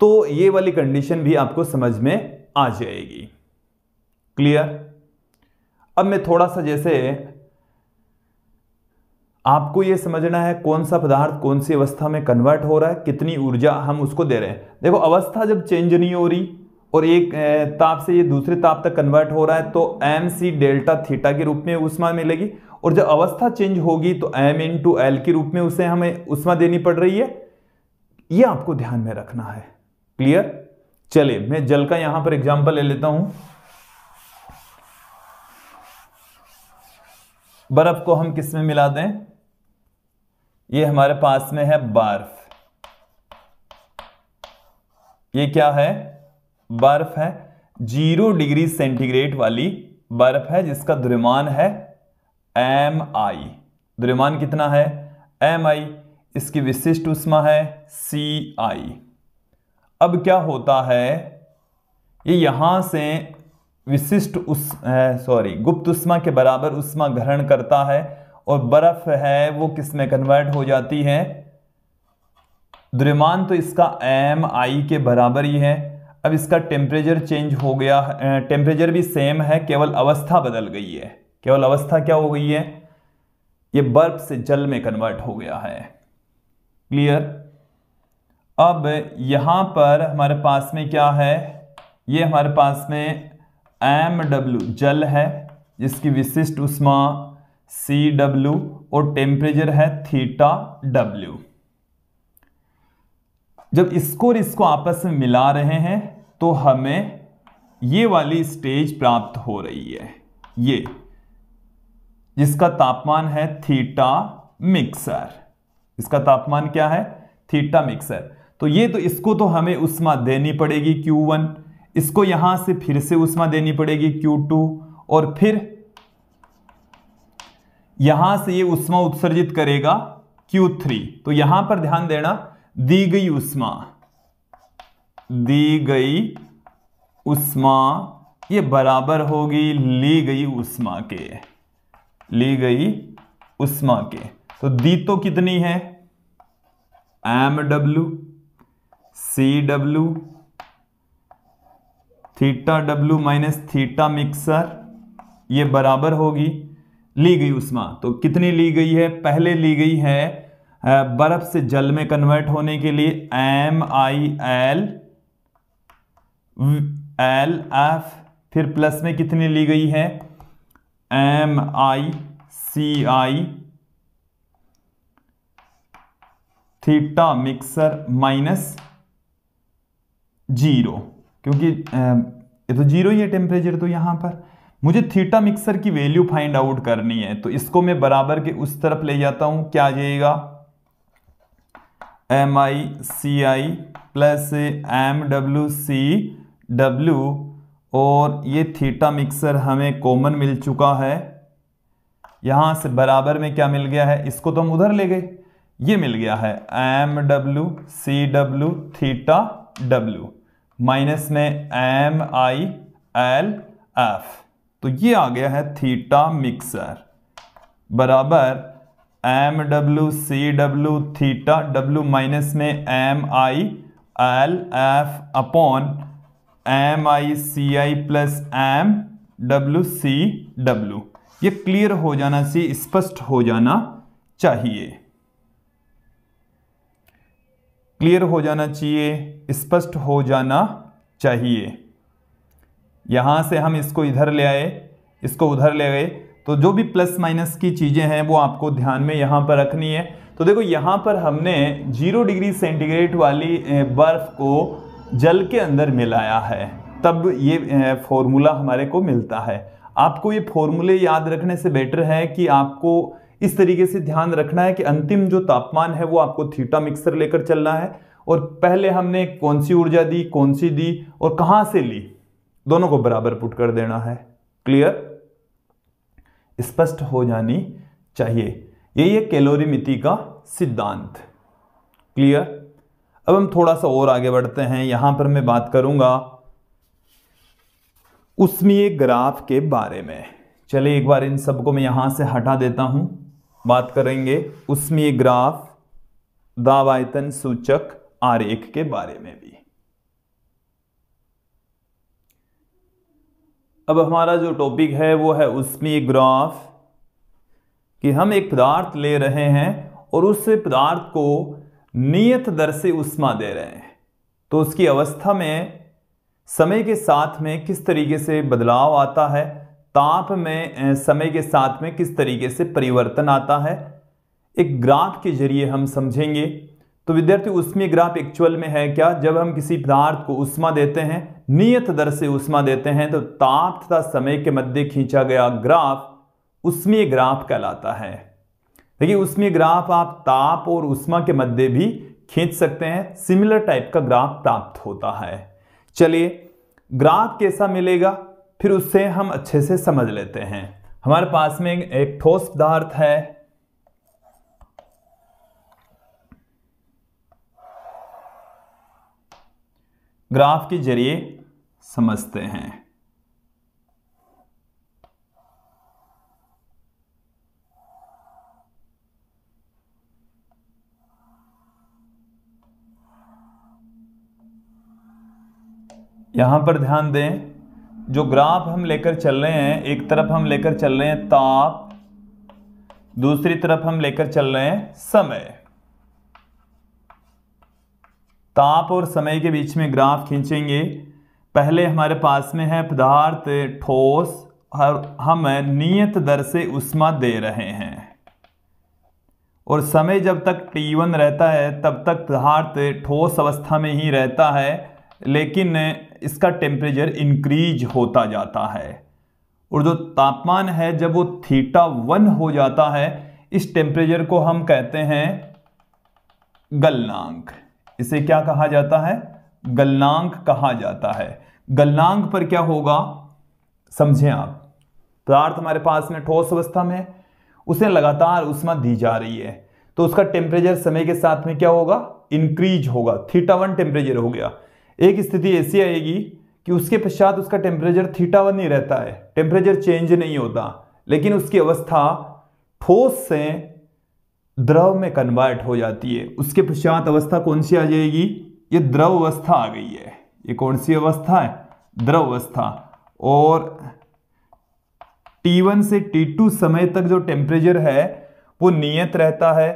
तो ये वाली कंडीशन भी आपको समझ में आ जाएगी क्लियर अब मैं थोड़ा सा जैसे आपको ये समझना है कौन सा पदार्थ कौन सी अवस्था में कन्वर्ट हो रहा है कितनी ऊर्जा हम उसको दे रहे हैं देखो अवस्था जब चेंज नहीं हो रही और एक ताप से ये दूसरे ताप तक कन्वर्ट हो रहा है तो एम सी डेल्टा थीटा के रूप में उष्मा मिलेगी और जब अवस्था चेंज होगी तो एम इन टू एल के रूप में उसे हमें उष्मा देनी पड़ रही है ये आपको ध्यान में रखना है क्लियर चलिए मैं जल का यहां पर एग्जाम्पल ले लेता हूं बर्फ को हम किस में मिला दें ये हमारे पास में है बर्फ ये क्या है बर्फ है जीरो डिग्री सेंटीग्रेड वाली बर्फ है जिसका द्रव्यमान है एम आई द्रव्यमान कितना है एम आई इसकी विशिष्ट उष्मा है सी आई अब क्या होता है ये यहां से विशिष्ट उस सॉरी गुप्त उष्मा के बराबर उष्मा ग्रहण करता है और बर्फ है वो किस में कन्वर्ट हो जाती है द्रव्यमान तो इसका एम आई के बराबर ही है अब इसका टेम्परेचर चेंज हो गया टेम्परेचर भी सेम है केवल अवस्था बदल गई है केवल अवस्था क्या हो गई है ये बर्फ से जल में कन्वर्ट हो गया है क्लियर अब यहां पर हमारे पास में क्या है ये हमारे पास में एम डब्ल्यू जल है जिसकी विशिष्ट उष्मा सी डब्ल्यू और टेम्परेचर है थीटा डब्ल्यू जब इसको और इसको आपस में मिला रहे हैं तो हमें ये वाली स्टेज प्राप्त हो रही है ये जिसका तापमान है थीटा मिक्सर इसका तापमान क्या है थीटा मिक्सर तो ये तो इसको तो हमें उष्मा देनी पड़ेगी Q1 इसको यहां से फिर से उष्मा देनी पड़ेगी Q2 और फिर यहां से ये उष्मा उत्सर्जित करेगा Q3 तो यहां पर ध्यान देना दी गई उष्मा दी गई उष्मा ये बराबर होगी ली गई उष्मा के ली गई उष्मा के तो दी तो कितनी है M W C W theta W minus theta mixer ये बराबर होगी ली गई उष्मा तो कितनी ली गई है पहले ली गई है बर्फ से जल में कन्वर्ट होने के लिए M I L L F फिर प्लस में कितनी ली गई है M I C I theta mixer minus zero क्योंकि ये तो जीरो ही है टेम्परेचर तो यहां पर मुझे थीटा मिक्सर की वैल्यू फाइंड आउट करनी है तो इसको मैं बराबर के उस तरफ ले जाता हूं क्या आ जाएगा M I C I plus M W C W और ये थीटा मिक्सर हमें कॉमन मिल चुका है यहां से बराबर में क्या मिल गया है इसको तो हम उधर ले गए ये मिल गया है M W C W theta W minus में एम आई एल एफ तो ये आ गया है थीटा मिक्सर बराबर M W C W theta W minus में M I L F upon M I C I plus M W C W ये clear हो जाना चाहिए स्पष्ट हो जाना चाहिए क्लियर हो जाना चाहिए स्पष्ट हो जाना चाहिए यहाँ से हम इसको इधर ले आए इसको उधर ले गए तो जो भी प्लस माइनस की चीज़ें हैं वो आपको ध्यान में यहाँ पर रखनी है तो देखो यहाँ पर हमने जीरो डिग्री सेंटीग्रेड वाली बर्फ़ को जल के अंदर मिलाया है तब ये फॉर्मूला हमारे को मिलता है आपको ये फॉर्मूले याद रखने से बेटर है कि आपको इस तरीके से ध्यान रखना है कि अंतिम जो तापमान है वो आपको थीटा मिक्सर लेकर चलना है और पहले हमने कौन सी ऊर्जा दी कौन सी दी और कहाँ से ली दोनों को बराबर पुट कर देना है क्लियर स्पष्ट हो जानी चाहिए यही है मिति का सिद्धांत क्लियर अब हम थोड़ा सा और आगे बढ़ते हैं यहां पर मैं बात करूंगा उस्मीय ग्राफ के बारे में चलिए एक बार इन सबको मैं यहां से हटा देता हूं बात करेंगे उसमी ग्राफ दावायतन सूचक आरेख के बारे में भी अब हमारा जो टॉपिक है वो है उसमी ग्राफ कि हम एक पदार्थ ले रहे हैं और उस पदार्थ को नियत दर से उष्मा दे रहे हैं तो उसकी अवस्था में समय के साथ में किस तरीके से बदलाव आता है ताप में समय के साथ में किस तरीके से परिवर्तन आता है एक ग्राफ के जरिए हम समझेंगे तो विद्यार्थी उष्मीय ग्राफ एक्चुअल में है क्या जब हम किसी पदार्थ को उष्मा देते हैं नियत दर से उष्मा देते हैं तो ताप तथा समय के मध्य खींचा गया ग्राफ उष्मीय ग्राफ कहलाता है देखिए उष्मीय ग्राफ आप ताप और उष्मा के मध्य भी खींच सकते हैं सिमिलर टाइप का ग्राफ प्राप्त होता है चलिए ग्राफ कैसा मिलेगा फिर उससे हम अच्छे से समझ लेते हैं हमारे पास में एक ठोस पदार्थ है ग्राफ के जरिए समझते हैं यहां पर ध्यान दें जो ग्राफ हम लेकर चल रहे हैं एक तरफ हम लेकर चल रहे हैं ताप दूसरी तरफ हम लेकर चल रहे हैं समय ताप और समय के बीच में ग्राफ खींचेंगे पहले हमारे पास में है पदार्थ ठोस और हम नियत दर से उष्मा दे रहे हैं और समय जब तक T1 रहता है तब तक पदार्थ ठोस अवस्था में ही रहता है लेकिन इसका टेम्परेचर इंक्रीज होता जाता है और जो तापमान है जब वो थीटा वन हो जाता है इस टेम्परेचर को हम कहते हैं गलनांक इसे क्या कहा जाता है गलनांक कहा जाता है गलनांक पर क्या होगा समझें आप पदार्थ हमारे पास में ठोस अवस्था में उसे लगातार उष्मा दी जा रही है तो उसका टेम्परेचर समय के साथ में क्या होगा इंक्रीज होगा थीटा वन टेम्परेचर हो गया एक स्थिति ऐसी आएगी कि उसके पश्चात उसका टेम्परेचर थीटा वन ही रहता है टेम्परेचर चेंज नहीं होता लेकिन उसकी अवस्था ठोस से द्रव में कन्वर्ट हो जाती है उसके पश्चात अवस्था कौन सी आ जाएगी ये द्रव अवस्था आ गई है ये कौन सी अवस्था है द्रव अवस्था और T1 से T2 समय तक जो टेम्परेचर है वो नियत रहता है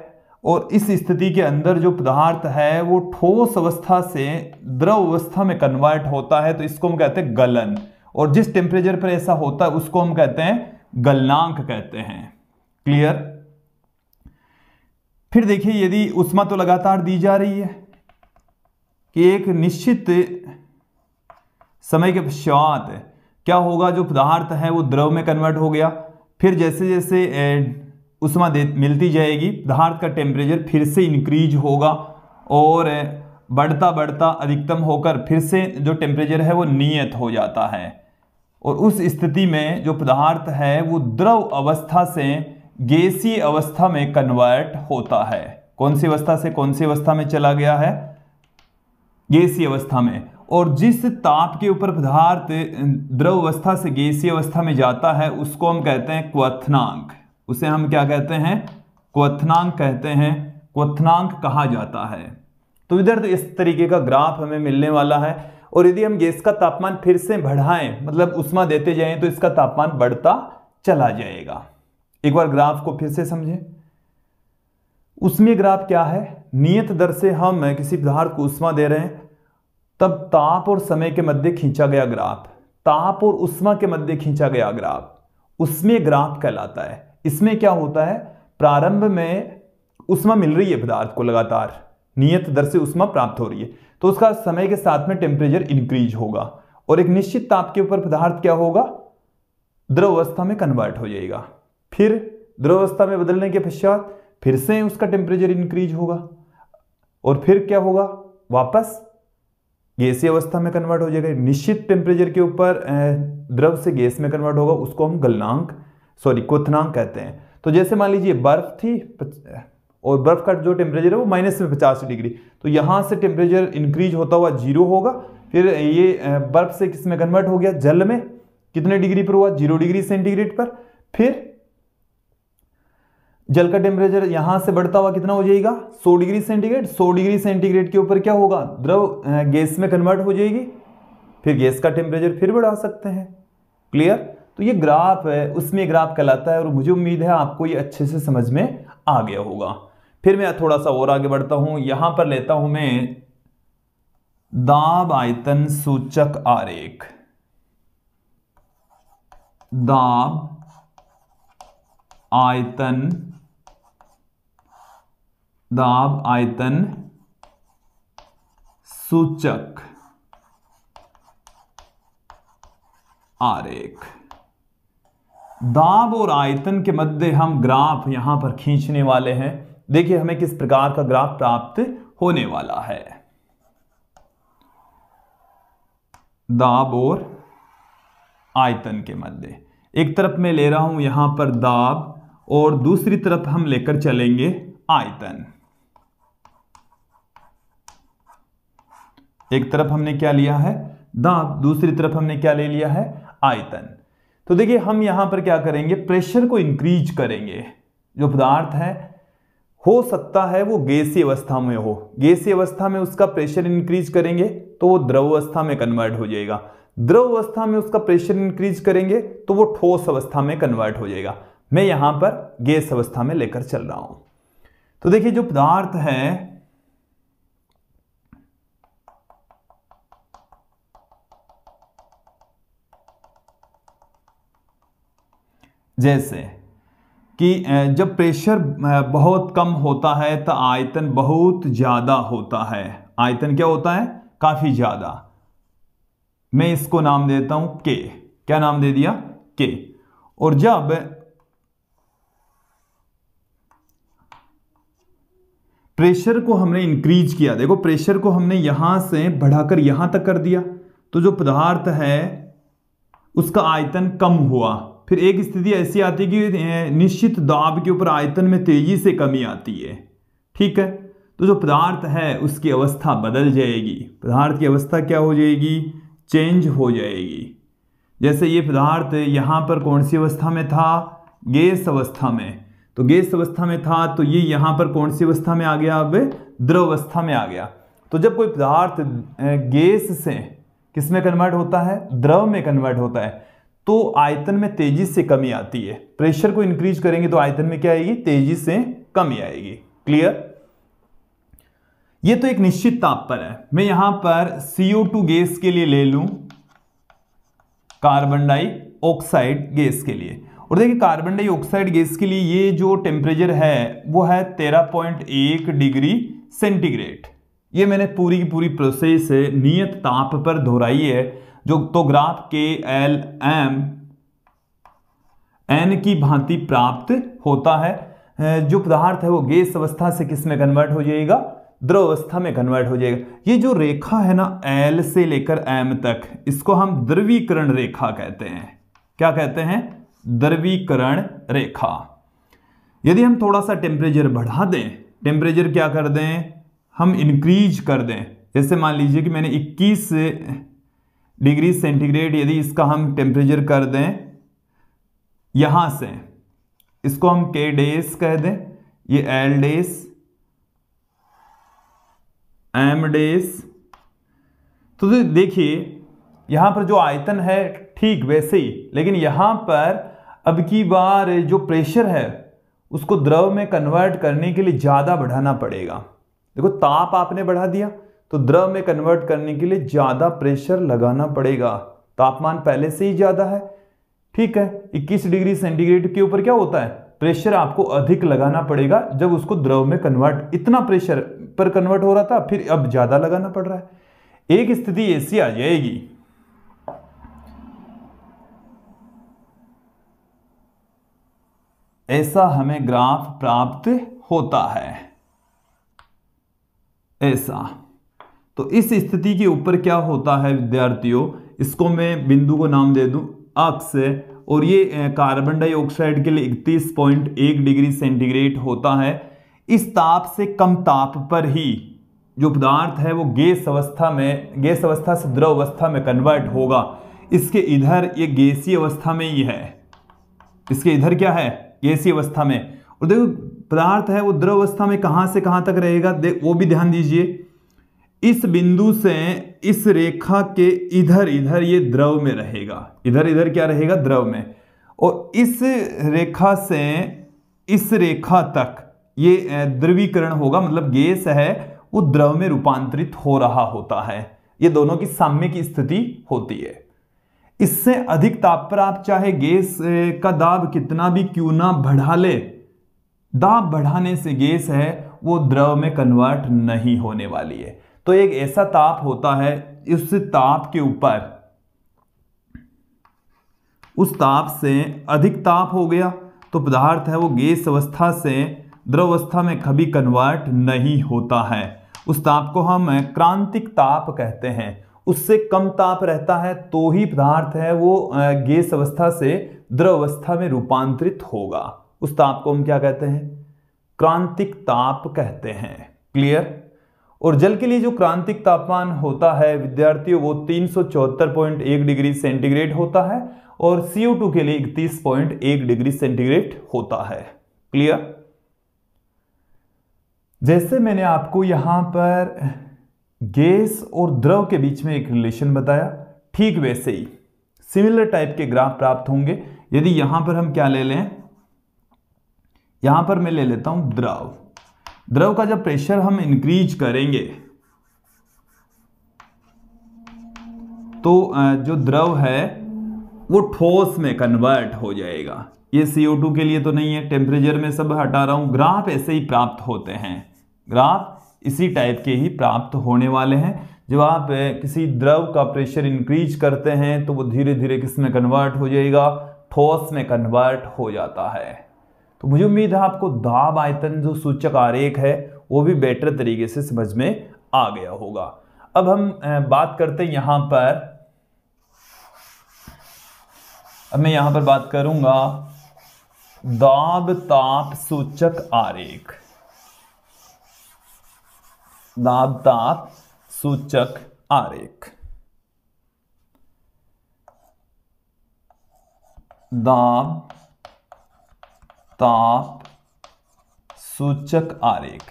और इस स्थिति के अंदर जो पदार्थ है वो ठोस अवस्था से द्रव अवस्था में कन्वर्ट होता है तो इसको हम कहते हैं गलन और जिस टेम्परेचर पर ऐसा होता है उसको हम कहते हैं गलनांक कहते हैं क्लियर फिर देखिए यदि उष्मा तो लगातार दी जा रही है कि एक निश्चित समय के पश्चात क्या होगा जो पदार्थ है वो द्रव में कन्वर्ट हो गया फिर जैसे जैसे उष्मा मिलती जाएगी पदार्थ का टेम्परेचर फिर से इंक्रीज होगा और बढ़ता बढ़ता अधिकतम होकर फिर से जो टेम्परेचर है वो नियत हो जाता है और उस स्थिति में जो पदार्थ है वो द्रव अवस्था से गैसी अवस्था में कन्वर्ट होता है कौन सी अवस्था से कौन सी अवस्था में चला गया है गेसी अवस्था में और जिस ताप के ऊपर पदार्थ द्रव अवस्था से गैसी अवस्था में जाता है उसको हम कहते हैं क्वथनांक उसे हम क्या कहते हैं क्वथनांक कहते हैं क्वथनांक कहा जाता है तो इधर तो इस तरीके का ग्राफ हमें मिलने वाला है और यदि हम गैस का तापमान फिर से बढ़ाएं मतलब उष्मा देते जाएं तो इसका तापमान बढ़ता चला जाएगा एक बार ग्राफ को फिर से समझें उसमें ग्राफ क्या है नियत दर से हम किसी पदार्थ को उष्मा दे रहे हैं तब ताप और समय के मध्य खींचा गया ग्राफ ताप और उष्मा के मध्य खींचा गया ग्राफ उसमें ग्राफ कहलाता है इसमें क्या होता है प्रारंभ में उष्मा मिल रही है पदार्थ को लगातार नियत दर से उष्मा प्राप्त हो रही है तो उसका समय के साथ में टेम्परेचर इंक्रीज होगा और एक निश्चित ताप के ऊपर पदार्थ क्या होगा द्रव अवस्था में कन्वर्ट हो जाएगा फिर द्रवस्था में बदलने के पश्चात फिर से उसका टेम्परेचर इंक्रीज होगा और फिर क्या होगा वापस गैसीय अवस्था में कन्वर्ट हो जाएगा निश्चित टेम्परेचर के ऊपर द्रव से गैस में कन्वर्ट होगा उसको हम गलनांक सॉरी कोथनांक कहते हैं तो जैसे मान लीजिए बर्फ़ थी और बर्फ़ का जो टेम्परेचर है वो माइनस में पचास डिग्री तो यहाँ से टेम्परेचर इंक्रीज होता हुआ जीरो होगा फिर ये बर्फ़ से किस में कन्वर्ट हो गया जल में कितने डिग्री पर हुआ जीरो डिग्री सेंटीग्रेड पर फिर जल का टेम्परेचर यहां से बढ़ता हुआ कितना हो जाएगा 100 डिग्री सेंटीग्रेड 100 डिग्री सेंटीग्रेड के ऊपर क्या होगा द्रव गैस में कन्वर्ट हो जाएगी फिर गैस का टेम्परेचर फिर बढ़ा सकते हैं क्लियर तो ये ग्राफ है उसमें ग्राफ कहलाता है और मुझे उम्मीद है आपको ये अच्छे से समझ में आ गया होगा फिर मैं थोड़ा सा और आगे बढ़ता हूं यहां पर लेता हूं मैं दाब आयतन सूचक आरेख दाब आयतन दाब आयतन सूचक आरेख दाब और आयतन के मध्य हम ग्राफ यहां पर खींचने वाले हैं देखिए हमें किस प्रकार का ग्राफ प्राप्त होने वाला है दाब और आयतन के मध्य एक तरफ मैं ले रहा हूं यहां पर दाब और दूसरी तरफ हम लेकर चलेंगे आयतन एक तरफ हमने क्या लिया है दाब दूसरी तरफ हमने क्या ले लिया है आयतन तो देखिए हम यहां पर क्या करेंगे प्रेशर को इंक्रीज करेंगे जो पदार्थ है हो सकता है वो गैसीय अवस्था में हो गैसीय अवस्था में उसका प्रेशर इंक्रीज करेंगे तो वो द्रव अवस्था में कन्वर्ट हो जाएगा द्रव अवस्था में उसका प्रेशर इंक्रीज करेंगे तो वो ठोस अवस्था में कन्वर्ट हो जाएगा मैं यहां पर गैस अवस्था में लेकर चल रहा हूं तो देखिए जो पदार्थ है जैसे कि जब प्रेशर बहुत कम होता है तो आयतन बहुत ज़्यादा होता है आयतन क्या होता है काफ़ी ज़्यादा मैं इसको नाम देता हूं के क्या नाम दे दिया के और जब प्रेशर को हमने इंक्रीज किया देखो प्रेशर को हमने यहां से बढ़ाकर यहां तक कर दिया तो जो पदार्थ है उसका आयतन कम हुआ फिर एक स्थिति ऐसी आती है कि निश्चित दाब के ऊपर आयतन में तेजी से कमी आती है ठीक है तो जो पदार्थ है उसकी अवस्था बदल जाएगी पदार्थ की अवस्था क्या हो जाएगी चेंज हो जाएगी जैसे ये पदार्थ यहाँ पर कौन सी अवस्था में था गैस अवस्था में तो गैस अवस्था में था तो ये यहाँ पर कौन सी अवस्था में आ गया अब द्रव अवस्था में आ गया तो जब कोई पदार्थ गैस से किस में कन्वर्ट होता है द्रव में कन्वर्ट होता है तो आयतन में तेजी से कमी आती है प्रेशर को इंक्रीज करेंगे तो आयतन में क्या आएगी तेजी से कमी आएगी क्लियर ये तो एक निश्चित ताप पर है मैं यहां पर CO2 गैस के लिए ले लूं कार्बन डाइऑक्साइड गैस के लिए और देखिए कार्बन डाइऑक्साइड गैस के लिए ये जो टेम्परेचर है वो है 13.1 डिग्री सेंटीग्रेड ये मैंने पूरी की पूरी प्रोसेस नियत ताप पर दोहराई है जो तो ग्राफ के एल एम एन की भांति प्राप्त होता है जो पदार्थ है वो गैस अवस्था से किस में कन्वर्ट हो जाएगा द्रव अवस्था में कन्वर्ट हो जाएगा ये जो रेखा है ना एल से लेकर एम तक इसको हम द्रवीकरण रेखा कहते हैं क्या कहते हैं द्रवीकरण रेखा यदि हम थोड़ा सा टेम्परेचर बढ़ा दें टेम्परेचर क्या कर दें हम इंक्रीज कर दें जैसे मान लीजिए कि मैंने 21 डिग्री सेंटीग्रेड यदि इसका हम टेम्परेचर कर दें यहां से इसको हम के डेस कह दें ये एल डेस एम डेस तो, देखिए यहां पर जो आयतन है ठीक वैसे ही लेकिन यहां पर अब की बार जो प्रेशर है उसको द्रव में कन्वर्ट करने के लिए ज़्यादा बढ़ाना पड़ेगा देखो ताप आपने बढ़ा दिया तो द्रव में कन्वर्ट करने के लिए ज़्यादा प्रेशर लगाना पड़ेगा तापमान पहले से ही ज़्यादा है ठीक है 21 डिग्री सेंटीग्रेड के ऊपर क्या होता है प्रेशर आपको अधिक लगाना पड़ेगा जब उसको द्रव में कन्वर्ट इतना प्रेशर पर कन्वर्ट हो रहा था फिर अब ज़्यादा लगाना पड़ रहा है एक स्थिति ऐसी आ जाएगी ऐसा हमें ग्राफ प्राप्त होता है ऐसा तो इस स्थिति के ऊपर क्या होता है विद्यार्थियों इसको मैं बिंदु को नाम दे दूं अक्स और ये कार्बन डाइऑक्साइड के लिए इकतीस पॉइंट एक डिग्री सेंटीग्रेड होता है इस ताप से कम ताप पर ही जो पदार्थ है वो गैस अवस्था में गैस अवस्था से द्रव अवस्था में कन्वर्ट होगा इसके इधर ये गैसीय अवस्था में ही है इसके इधर क्या है गैसीय अवस्था में और देखो पदार्थ है वो द्रव अवस्था में कहाँ से कहाँ तक रहेगा वो भी ध्यान दीजिए इस बिंदु से इस रेखा के इधर इधर ये द्रव में रहेगा इधर इधर क्या रहेगा द्रव में और इस रेखा से इस रेखा तक ये ध्रुवीकरण होगा मतलब गैस है वो द्रव में रूपांतरित हो रहा होता है ये दोनों की साम्य की स्थिति होती है इससे अधिक ताप पर आप चाहे गैस का दाब कितना भी क्यों ना बढ़ा ले दाब बढ़ाने से गैस है वो द्रव में कन्वर्ट नहीं होने वाली है तो एक ऐसा ताप होता है उस ताप के ऊपर उस ताप से अधिक ताप हो गया तो पदार्थ है वो गैस अवस्था से द्रव अवस्था में कभी कन्वर्ट नहीं होता है उस ताप को हम क्रांतिक ताप कहते हैं उससे कम ताप रहता है तो ही पदार्थ है वो गैस अवस्था से द्रव अवस्था में रूपांतरित होगा उस ताप को हम क्या कहते हैं क्रांतिक ताप कहते हैं क्लियर और जल के लिए जो क्रांतिक तापमान होता है विद्यार्थियों वो तीन डिग्री सेंटीग्रेड होता है और CO2 के लिए इकतीस डिग्री सेंटीग्रेड होता है क्लियर जैसे मैंने आपको यहां पर गैस और द्रव के बीच में एक रिलेशन बताया ठीक वैसे ही सिमिलर टाइप के ग्राफ प्राप्त होंगे यदि यहां पर हम क्या ले लें यहां पर मैं ले लेता हूं द्रव द्रव का जब प्रेशर हम इंक्रीज करेंगे तो जो द्रव है वो ठोस में कन्वर्ट हो जाएगा ये CO2 के लिए तो नहीं है टेम्परेचर में सब हटा रहा हूं ग्राफ ऐसे ही प्राप्त होते हैं ग्राफ इसी टाइप के ही प्राप्त होने वाले हैं जब आप किसी द्रव का प्रेशर इंक्रीज करते हैं तो वो धीरे धीरे किस में कन्वर्ट हो जाएगा ठोस में कन्वर्ट हो जाता है तो मुझे उम्मीद है आपको दाब आयतन जो सूचक आरेख है वो भी बेटर तरीके से समझ में आ गया होगा अब हम बात करते हैं यहां पर अब मैं यहां पर बात करूंगा दाब ताप सूचक आरेख दाब ताप सूचक आरेख दाब ताप सूचक आरेख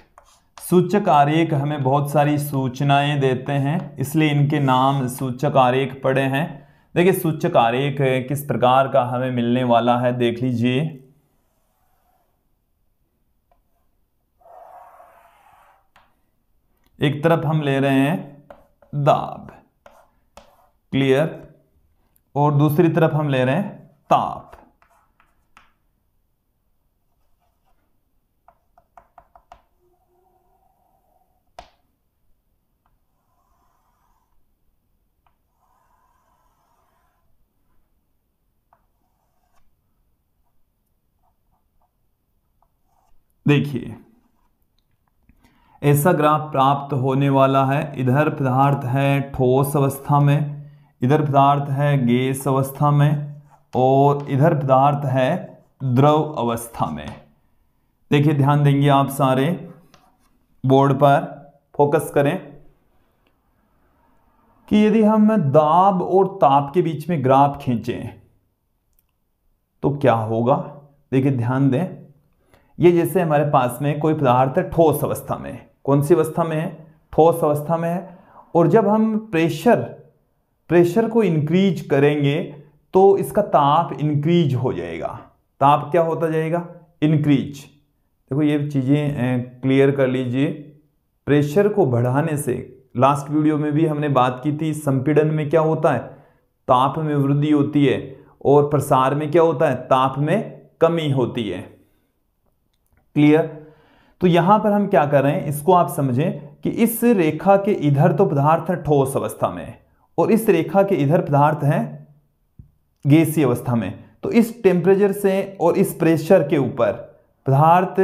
सूचक आरेख हमें बहुत सारी सूचनाएं देते हैं इसलिए इनके नाम सूचक आरेख पड़े हैं देखिए सूचक आरेख किस प्रकार का हमें मिलने वाला है देख लीजिए एक तरफ हम ले रहे हैं दाब क्लियर और दूसरी तरफ हम ले रहे हैं ताप देखिए ऐसा ग्राफ प्राप्त होने वाला है इधर पदार्थ है ठोस अवस्था में इधर पदार्थ है गैस अवस्था में और इधर पदार्थ है द्रव अवस्था में देखिए ध्यान देंगे आप सारे बोर्ड पर फोकस करें कि यदि हम दाब और ताप के बीच में ग्राफ खींचें तो क्या होगा देखिए ध्यान दें ये जैसे हमारे पास में कोई पदार्थ ठोस अवस्था में है कौन सी अवस्था में है ठोस अवस्था में है और जब हम प्रेशर प्रेशर को इंक्रीज करेंगे तो इसका ताप इंक्रीज हो जाएगा ताप क्या होता जाएगा इंक्रीज देखो ये चीज़ें क्लियर कर लीजिए प्रेशर को बढ़ाने से लास्ट वीडियो में भी हमने बात की थी संपीड़न में क्या होता है ताप में वृद्धि होती है और प्रसार में क्या होता है ताप में कमी होती है क्लियर तो यहां पर हम क्या कर रहे हैं इसको आप समझें कि इस रेखा के इधर तो पदार्थ है ठोस अवस्था में और इस रेखा के इधर पदार्थ है गैसीय अवस्था में तो इस टेम्परेचर से और इस प्रेशर के ऊपर पदार्थ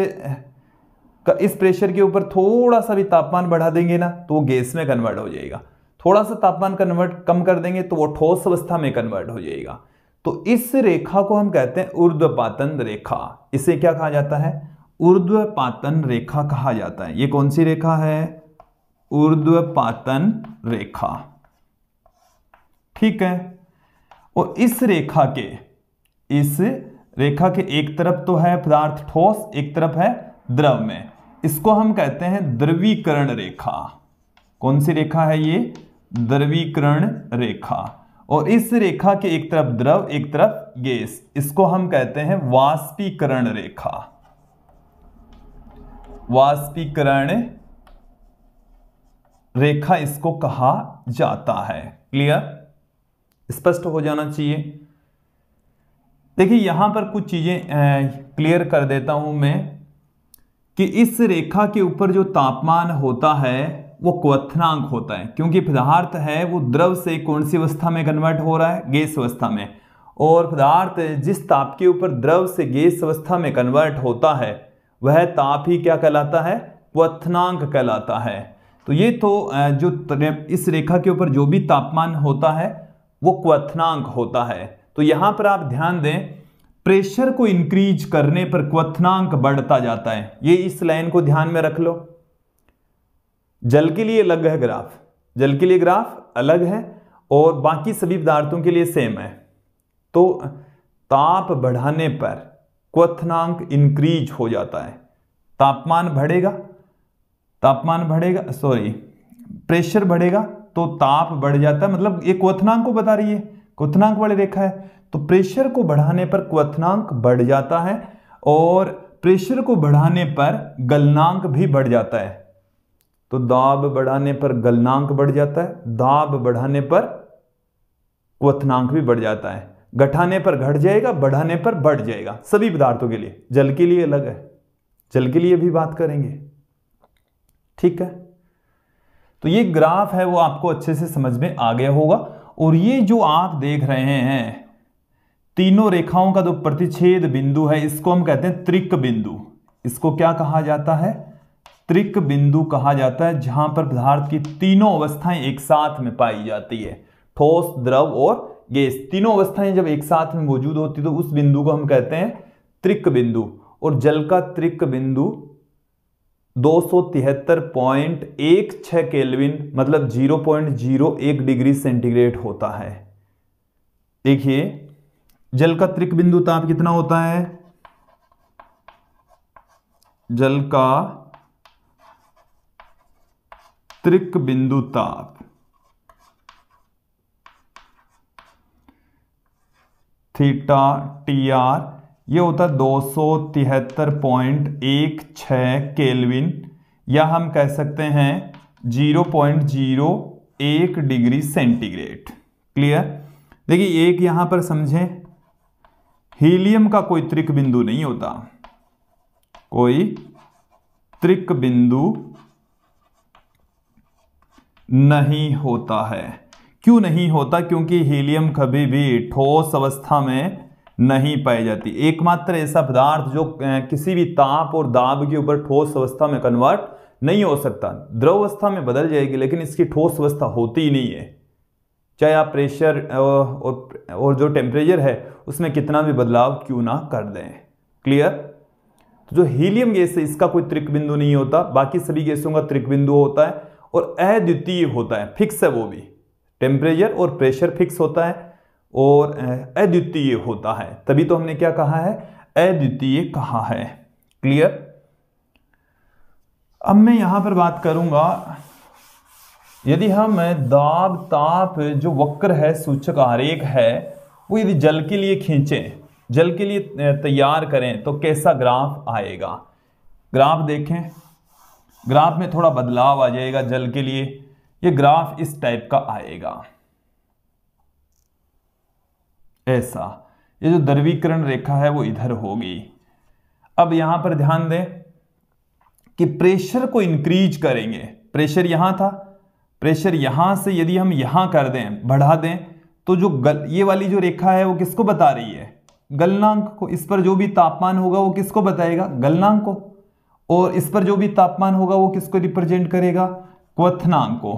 का इस प्रेशर के ऊपर थोड़ा सा भी तापमान बढ़ा देंगे ना तो वो गैस में कन्वर्ट हो जाएगा थोड़ा सा तापमान कन्वर्ट कम कर देंगे तो वो ठोस अवस्था में कन्वर्ट हो जाएगा तो इस रेखा को हम कहते हैं ऊर्ध्वपातन रेखा इसे क्या कहा जाता है ऊर्ध्वपातन रेखा कहा जाता है ये कौन सी रेखा है ऊर्ध्वपातन रेखा ठीक है और इस रेखा के इस रेखा के एक तरफ तो है पदार्थ ठोस एक तरफ है द्रव में इसको हम कहते हैं द्रवीकरण रेखा कौन सी रेखा है ये द्रवीकरण रेखा और इस रेखा के एक तरफ द्रव एक तरफ गैस इसको हम कहते हैं वाष्पीकरण रेखा वाष्पीकरण रेखा इसको कहा जाता है क्लियर स्पष्ट हो जाना चाहिए देखिए यहां पर कुछ चीजें क्लियर कर देता हूं मैं कि इस रेखा के ऊपर जो तापमान होता है वो क्वथनांक होता है क्योंकि पदार्थ है वो द्रव से कौन सी अवस्था में कन्वर्ट हो रहा है गैस अवस्था में और पदार्थ जिस ताप के ऊपर द्रव से गैस अवस्था में कन्वर्ट होता है वह ताप ही क्या कहलाता है क्वनांक कहलाता है तो ये तो जो इस रेखा के ऊपर जो भी तापमान होता है वो क्वनांक होता है तो यहां पर आप ध्यान दें प्रेशर को इंक्रीज करने पर क्वनांक बढ़ता जाता है ये इस लाइन को ध्यान में रख लो जल के लिए अलग है ग्राफ जल के लिए ग्राफ अलग है और बाकी सभी पदार्थों के लिए सेम है तो ताप बढ़ाने पर क्वथनांक इंक्रीज हो जाता है तापमान बढ़ेगा तापमान बढ़ेगा सॉरी प्रेशर बढ़ेगा तो ताप बढ़ जाता है मतलब ये क्वथनांक को बता रही है क्वथनांक वाली रेखा है तो प्रेशर को बढ़ाने पर क्वथनांक बढ़ जाता है और प्रेशर को बढ़ाने पर गलनांक भी बढ़ जाता है तो दाब बढ़ाने पर गलनांक बढ़ जाता है दाब बढ़ाने पर क्वथनांक भी बढ़ जाता है घटाने पर घट जाएगा बढ़ाने पर बढ़ जाएगा सभी पदार्थों के लिए जल के लिए अलग है जल के लिए भी बात करेंगे ठीक है तो ये ग्राफ है वो आपको अच्छे से समझ में आ गया होगा और ये जो आप देख रहे हैं तीनों रेखाओं का जो प्रतिच्छेद बिंदु है इसको हम कहते हैं त्रिक बिंदु इसको क्या कहा जाता है त्रिक बिंदु कहा जाता है जहां पर पदार्थ की तीनों अवस्थाएं एक साथ में पाई जाती है ठोस द्रव और ये तीनों अवस्थाएं जब एक साथ में मौजूद होती तो उस बिंदु को हम कहते हैं त्रिक बिंदु और जल का त्रिक बिंदु दो सौ तिहत्तर पॉइंट एक छः केल्विन मतलब जीरो पॉइंट जीरो एक डिग्री सेंटीग्रेड होता है देखिए जल का त्रिक बिंदु ताप कितना होता है जल का त्रिक बिंदु ताप थीटा टी आर ये होता है दो सौ तिहत्तर पॉइंट एक छः केलविन या हम कह सकते हैं जीरो पॉइंट जीरो एक डिग्री सेंटीग्रेड क्लियर देखिए एक यहाँ पर समझें हीलियम का कोई त्रिक बिंदु नहीं होता कोई त्रिक बिंदु नहीं होता है क्यों नहीं होता क्योंकि हीलियम कभी भी ठोस अवस्था में नहीं पाई जाती एकमात्र ऐसा पदार्थ जो किसी भी ताप और दाब के ऊपर ठोस अवस्था में कन्वर्ट नहीं हो सकता द्रव अवस्था में बदल जाएगी लेकिन इसकी ठोस अवस्था होती ही नहीं है चाहे आप प्रेशर और और जो टेम्परेचर है उसमें कितना भी बदलाव क्यों ना कर दें क्लियर तो जो हीलियम गैस है इसका कोई त्रिक बिंदु नहीं होता बाकी सभी गैसों का त्रिक बिंदु होता है और अद्वितीय होता है फिक्स है वो भी टेम्परेचर और प्रेशर फिक्स होता है और अद्वितीय होता है तभी तो हमने क्या कहा है अद्वितीय कहा है क्लियर अब मैं यहां पर बात करूंगा यदि हम दाब ताप जो वक्र है सूचक आरेख है वो यदि जल के लिए खींचे जल के लिए तैयार करें तो कैसा ग्राफ आएगा ग्राफ देखें ग्राफ में थोड़ा बदलाव आ जाएगा जल के लिए ये ग्राफ इस टाइप का आएगा ऐसा ये जो द्रवीकरण रेखा है वो इधर होगी अब यहां पर ध्यान दें कि प्रेशर को इंक्रीज करेंगे प्रेशर यहां था प्रेशर यहां से यदि हम यहां कर दें बढ़ा दें तो जो गल ये वाली जो रेखा है वो किसको बता रही है गलनांक को इस पर जो भी तापमान होगा वो किसको बताएगा गलनांक को और इस पर जो भी तापमान होगा वो किसको रिप्रेजेंट करेगा क्वथनांक को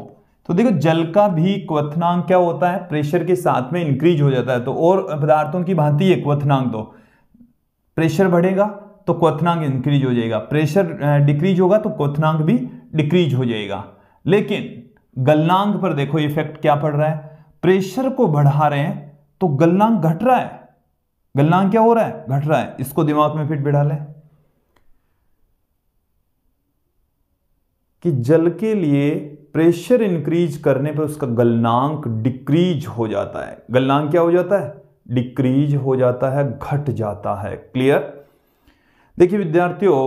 तो देखो जल का भी क्वथनांक क्या होता है प्रेशर के साथ में इंक्रीज हो जाता है तो और पदार्थों की भांति है क्वथनांक तो प्रेशर बढ़ेगा तो क्वथनांक इंक्रीज हो जाएगा प्रेशर डिक्रीज होगा तो क्वथनांक भी डिक्रीज हो जाएगा लेकिन गलनांक पर देखो इफेक्ट क्या पड़ रहा है प्रेशर को बढ़ा रहे हैं तो गलनांक घट रहा है गलनांक क्या हो रहा है घट रहा है इसको दिमाग में फिट बिठा लें कि जल के लिए प्रेशर इंक्रीज करने पर उसका गलनांक डिक्रीज हो जाता है गलनांक क्या हो जाता है डिक्रीज हो जाता है घट जाता है क्लियर देखिए विद्यार्थियों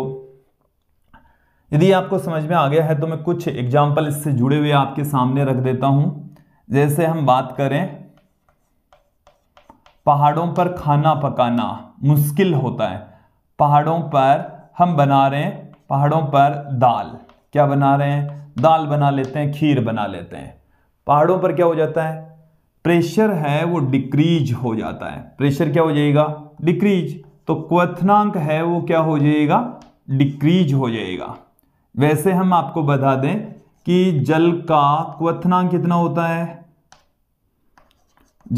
यदि आपको समझ में आ गया है तो मैं कुछ एग्जाम्पल इससे जुड़े हुए आपके सामने रख देता हूं जैसे हम बात करें पहाड़ों पर खाना पकाना मुश्किल होता है पहाड़ों पर हम बना रहे हैं पहाड़ों पर दाल क्या बना रहे हैं दाल बना लेते हैं खीर बना लेते हैं पहाड़ों पर क्या हो जाता है प्रेशर है वो डिक्रीज हो जाता है प्रेशर क्या हो जाएगा डिक्रीज तो क्वनांक है वो क्या हो जाएगा डिक्रीज हो जाएगा वैसे हम आपको बता दें कि जल का क्वनांक कितना होता है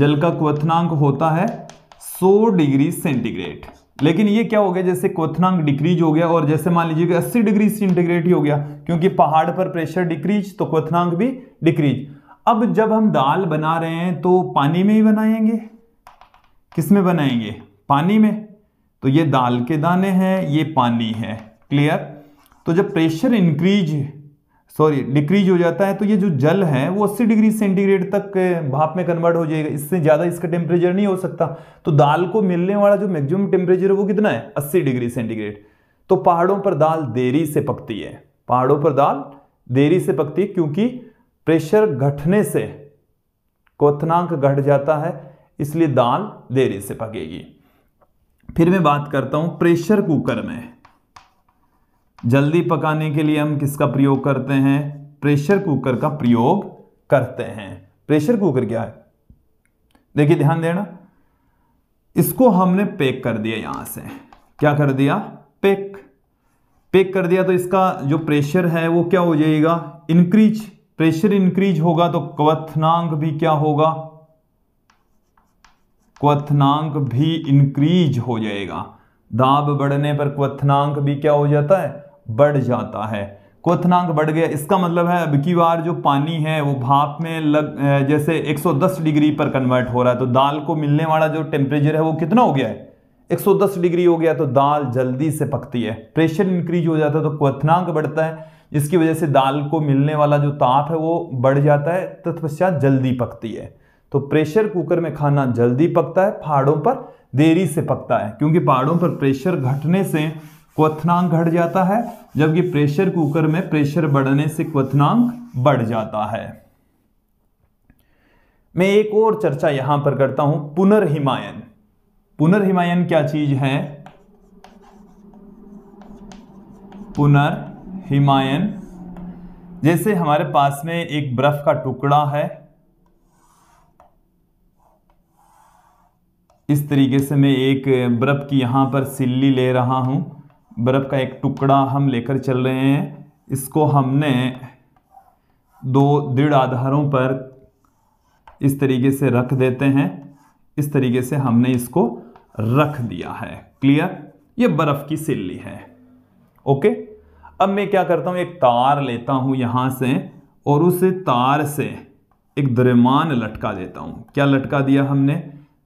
जल का क्वनांक होता है 100 डिग्री सेंटीग्रेड लेकिन ये क्या हो गया जैसे क्वनांग डिक्रीज हो गया और जैसे मान लीजिए कि 80 डिग्री सेंटीग्रेड ही हो गया क्योंकि पहाड़ पर प्रेशर डिक्रीज तो क्वनांग भी डिक्रीज अब जब हम दाल बना रहे हैं तो पानी में ही बनाएंगे किस में बनाएंगे पानी में तो ये दाल के दाने हैं ये पानी है क्लियर तो जब प्रेशर इंक्रीज सॉरी डिक्रीज हो जाता है तो ये जो जल है वो 80 डिग्री सेंटीग्रेड तक भाप में कन्वर्ट हो जाएगा इससे ज़्यादा इसका टेम्परेचर नहीं हो सकता तो दाल को मिलने वाला जो मैक्सिमम टेम्परेचर है वो कितना है 80 डिग्री सेंटीग्रेड तो पहाड़ों पर दाल देरी से पकती है पहाड़ों पर दाल देरी से पकती है क्योंकि प्रेशर घटने से कोथनांक घट जाता है इसलिए दाल देरी से पकेगी फिर मैं बात करता हूँ प्रेशर कुकर में जल्दी पकाने के लिए हम किसका प्रयोग करते हैं प्रेशर कुकर का प्रयोग करते हैं प्रेशर कुकर क्या है देखिए ध्यान देना इसको हमने पैक कर दिया यहां से क्या कर दिया पैक पैक कर दिया तो इसका जो प्रेशर है वो क्या हो जाएगा इंक्रीज प्रेशर इंक्रीज होगा तो क्वथनांक भी क्या होगा क्वथनांक भी इंक्रीज हो जाएगा दाब बढ़ने पर क्वथनांक भी क्या हो जाता है बढ़ जाता है क्वथनांक बढ़ गया इसका मतलब है अब की बार जो पानी है वो भाप में लग जैसे 110 डिग्री पर कन्वर्ट हो रहा है तो दाल को मिलने वाला जो टेम्परेचर है वो कितना हो गया है 110 डिग्री हो गया तो दाल जल्दी से पकती है प्रेशर इंक्रीज हो जाता है तो क्वथनांक बढ़ता है जिसकी वजह से दाल को मिलने वाला जो ताप है वो बढ़ जाता है तत्पश्चात जल्दी पकती है तो प्रेशर कुकर में खाना जल्दी पकता है पहाड़ों पर देरी से पकता है क्योंकि पहाड़ों पर प्रेशर घटने से क्वथनांक घट जाता है जबकि प्रेशर कुकर में प्रेशर बढ़ने से क्वथनांक बढ़ जाता है मैं एक और चर्चा यहां पर करता हूं पुनर्हिमायन पुनर्हिमायन क्या चीज है पुनर्हिमायन जैसे हमारे पास में एक बर्फ का टुकड़ा है इस तरीके से मैं एक बर्फ की यहां पर सिल्ली ले रहा हूं बर्फ़ का एक टुकड़ा हम लेकर चल रहे हैं इसको हमने दो दृढ़ आधारों पर इस तरीके से रख देते हैं इस तरीके से हमने इसको रख दिया है क्लियर ये बर्फ़ की सिल्ली है ओके अब मैं क्या करता हूँ एक तार लेता हूँ यहाँ से और उस तार से एक द्रमान लटका देता हूँ क्या लटका दिया हमने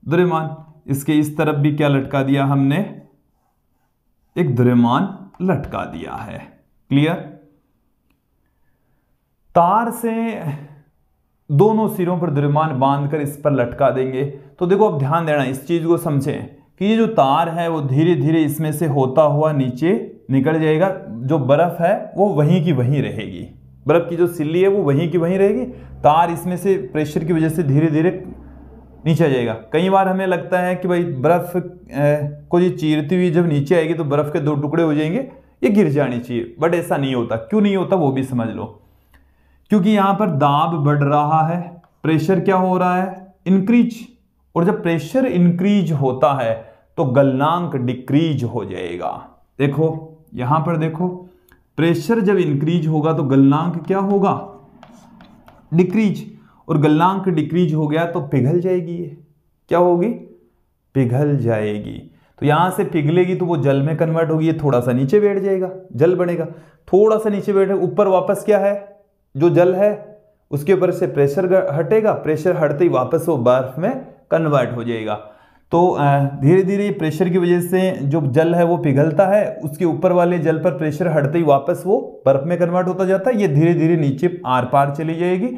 द्रमान इसके इस तरफ भी क्या लटका दिया हमने एक द्रव्यमान लटका दिया है क्लियर तार से दोनों सिरों पर द्रव्यमान बांधकर इस पर लटका देंगे तो देखो अब ध्यान देना इस चीज को समझें कि ये जो तार है वो धीरे धीरे इसमें से होता हुआ नीचे निकल जाएगा जो बर्फ है वो वहीं की वहीं रहेगी बर्फ की जो सिल्ली है वो वहीं की वहीं रहेगी तार इसमें से प्रेशर की वजह से धीरे धीरे नीचे आ जाएगा कई बार हमें लगता है कि भाई बर्फ़ को ये चीरती हुई जब नीचे आएगी तो बर्फ़ के दो टुकड़े हो जाएंगे ये गिर जानी चाहिए बट ऐसा नहीं होता क्यों नहीं होता वो भी समझ लो क्योंकि यहां पर दाब बढ़ रहा है प्रेशर क्या हो रहा है इंक्रीज और जब प्रेशर इंक्रीज होता है तो गलनांक डिक्रीज हो जाएगा देखो यहां पर देखो प्रेशर जब इंक्रीज होगा तो गलनांक क्या होगा डिक्रीज और गलनांक डिक्रीज हो गया तो पिघल जाएगी ये क्या होगी पिघल जाएगी तो यहां से पिघलेगी तो वो जल में कन्वर्ट होगी ये थोड़ा सा नीचे बैठ जाएगा जल बनेगा थोड़ा सा नीचे बैठे ऊपर वापस क्या है जो जल है उसके ऊपर से प्रेशर हटेगा प्रेशर हटते ही वापस वो बर्फ में कन्वर्ट हो जाएगा तो धीरे धीरे प्रेशर की वजह से जो जल है वो पिघलता है उसके ऊपर वाले जल पर प्रेशर हटते ही वापस वो बर्फ में कन्वर्ट होता जाता है ये धीरे धीरे नीचे आर पार चली जाएगी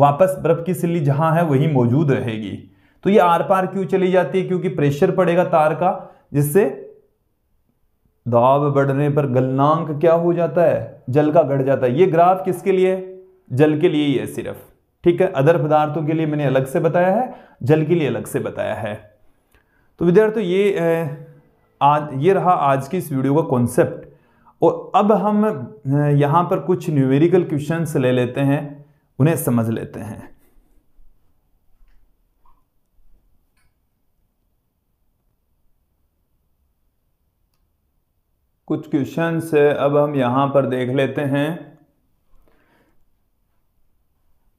वापस बर्फ की सिल्ली जहां है वही मौजूद रहेगी तो ये आर पार क्यों चली जाती है क्योंकि प्रेशर पड़ेगा तार का जिससे दाब बढ़ने पर गलनांक क्या हो जाता है जल का घट जाता है ये ग्राफ किसके लिए जल के लिए ही है सिर्फ ठीक है अदर पदार्थों के लिए मैंने अलग से बताया है जल के लिए अलग से बताया है तो विद्यार्थियों ये आज ये रहा आज की इस वीडियो का कॉन्सेप्ट और अब हम यहाँ पर कुछ न्यूमेरिकल क्वेश्चंस ले लेते हैं उन्हें समझ लेते हैं कुछ क्वेश्चन अब हम यहां पर देख लेते हैं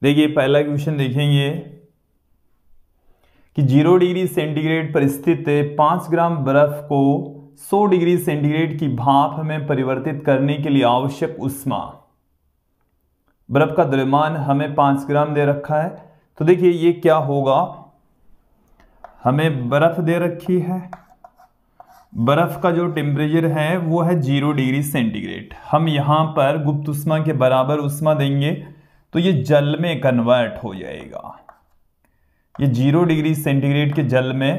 देखिए पहला क्वेश्चन देखेंगे कि जीरो डिग्री सेंटीग्रेड पर स्थित पांच ग्राम बर्फ को 100 डिग्री सेंटीग्रेड की भाप में परिवर्तित करने के लिए आवश्यक उष्मा बर्फ़ का द्रव्यमान हमें पांच ग्राम दे रखा है तो देखिए ये क्या होगा हमें बर्फ़ दे रखी है बर्फ़ का जो टेम्परेचर है वो है जीरो डिग्री सेंटीग्रेड हम यहां पर गुप्त उष्मा के बराबर उष्मा देंगे तो ये जल में कन्वर्ट हो जाएगा ये जीरो डिग्री सेंटीग्रेड के जल में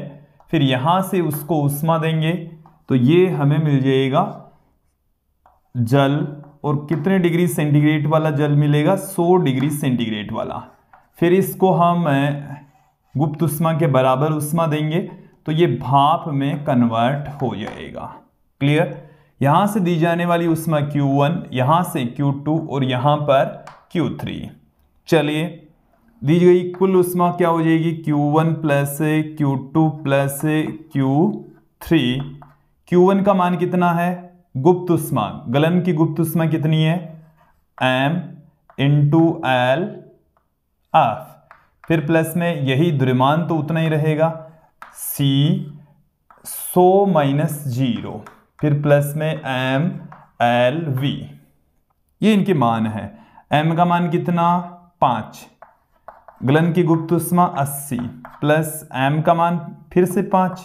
फिर यहां से उसको उष्मा देंगे तो ये हमें मिल जाएगा जल और कितने डिग्री सेंटीग्रेड वाला जल मिलेगा 100 डिग्री सेंटीग्रेड वाला फिर इसको हम गुप्त उष्मा के बराबर उष्मा देंगे तो ये भाप में कन्वर्ट हो जाएगा क्लियर यहां से दी जाने वाली उष्मा Q1 यहां से Q2 और यहाँ पर Q3 चलिए दी गई कुल उष्मा क्या हो जाएगी Q1 one plus Q two plus Q three Q one का मान कितना है गुप्त उष्मा गलन की गुप्त उष्मा कितनी है एम इंटू एल एफ फिर प्लस में यही द्रिमान तो उतना ही रहेगा सी सो माइनस जीरो फिर प्लस में एम एल वी ये इनके मान है एम का मान कितना पांच गलन की गुप्त उष्मा अस्सी प्लस एम का मान फिर से पांच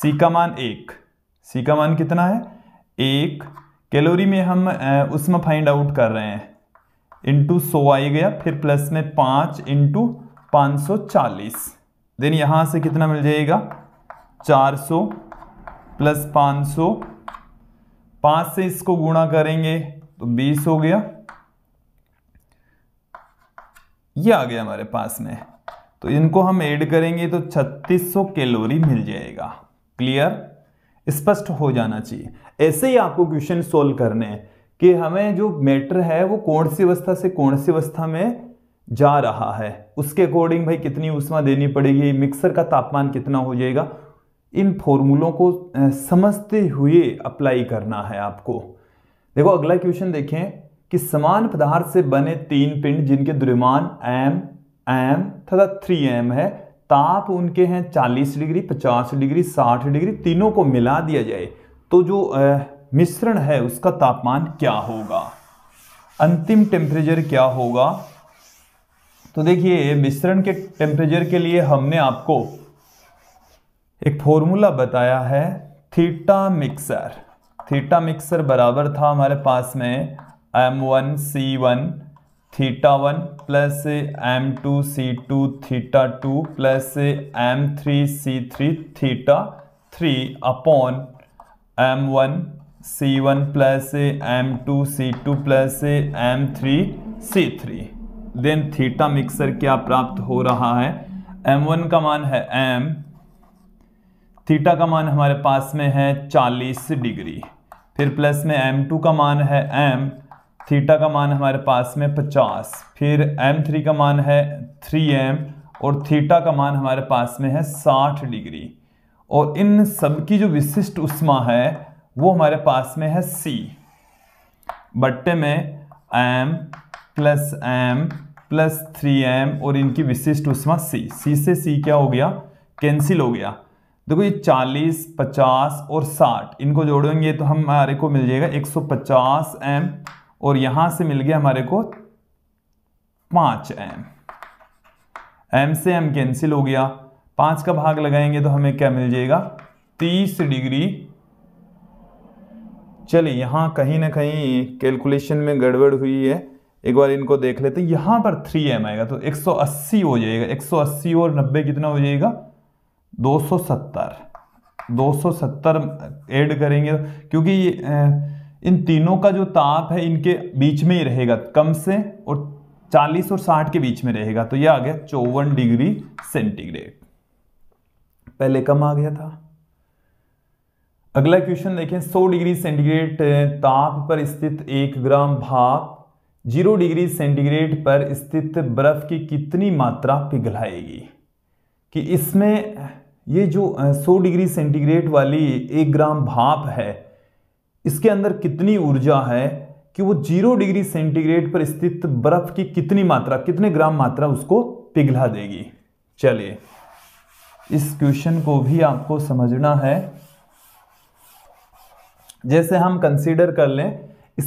सी का मान एक सी का मान कितना है एक कैलोरी में हम उसमें फाइंड आउट कर रहे हैं इंटू सौ आ गया फिर प्लस में पाँच इंटू पाँच सौ चालीस देन यहाँ से कितना मिल जाएगा चार सौ प्लस पाँच सौ पाँच से इसको गुणा करेंगे तो बीस हो गया ये आ गया हमारे पास में तो इनको हम ऐड करेंगे तो छत्तीस सौ कैलोरी मिल जाएगा क्लियर स्पष्ट हो जाना चाहिए ऐसे ही आपको क्वेश्चन सोल्व करने हैं कि हमें जो मैटर है वो कौन सी अवस्था से कौन सी अवस्था में जा रहा है उसके अकॉर्डिंग भाई कितनी उष्मा देनी पड़ेगी मिक्सर का तापमान कितना हो जाएगा इन फॉर्मूलों को समझते हुए अप्लाई करना है आपको देखो अगला क्वेश्चन देखें कि समान पदार्थ से बने तीन पिंड जिनके द्रव्यमान एम एम तथा थ्री एम है ताप उनके हैं 40 डिग्री 50 डिग्री 60 डिग्री तीनों को मिला दिया जाए तो जो मिश्रण है उसका तापमान क्या होगा अंतिम टेम्परेचर क्या होगा तो देखिए मिश्रण के टेम्परेचर के लिए हमने आपको एक फॉर्मूला बताया है थीटा मिक्सर थीटा मिक्सर बराबर था हमारे पास में M one C one theta one plus M two C two theta two plus M three C three theta three upon M one C one plus M two C two plus M three C three then theta mixer क्या प्राप्त हो रहा है M one का मान है M theta का मान हमारे पास में है चालीस डिग्री फिर प्लस में एम टू का मान है एम थीटा का मान हमारे पास में 50 फिर एम थ्री का मान है 3m और थीटा का मान हमारे पास में है 60 डिग्री और इन सब की जो विशिष्ट उष्मा है वो हमारे पास में है c बट्टे में m plus M plus three M और इनकी विशिष्ट उष्मा c c से c क्या हो गया कैंसिल हो गया देखो ये 40, 50 और 60 इनको जोड़ेंगे तो हमारे को मिल जाएगा 150 सौ और यहां से मिल गया हमारे को पांच एम एम से एम कैंसिल हो गया पांच का भाग लगाएंगे तो हमें क्या मिल जाएगा तीस डिग्री चलिए यहां कहीं ना कहीं कैलकुलेशन में गड़बड़ हुई है एक बार इनको देख लेते यहां पर थ्री एम आएगा तो 180 हो जाएगा 180 और 90 कितना हो जाएगा 270 270 ऐड करेंगे तो- क्योंकि इन तीनों का जो ताप है इनके बीच में ही रहेगा कम से और 40 और 60 के बीच में रहेगा तो यह आ गया चौवन डिग्री सेंटीग्रेड पहले कम आ गया था अगला क्वेश्चन देखें 100 डिग्री सेंटीग्रेड ताप पर स्थित एक ग्राम भाप जीरो डिग्री सेंटीग्रेड पर स्थित बर्फ की कितनी मात्रा पिघलाएगी कि इसमें ये जो 100 डिग्री सेंटीग्रेड वाली एक ग्राम भाप है इसके अंदर कितनी ऊर्जा है कि वो जीरो डिग्री सेंटीग्रेड पर स्थित बर्फ की कितनी मात्रा कितने ग्राम मात्रा उसको पिघला देगी चलिए इस क्वेश्चन को भी आपको समझना है जैसे हम कंसीडर कर लें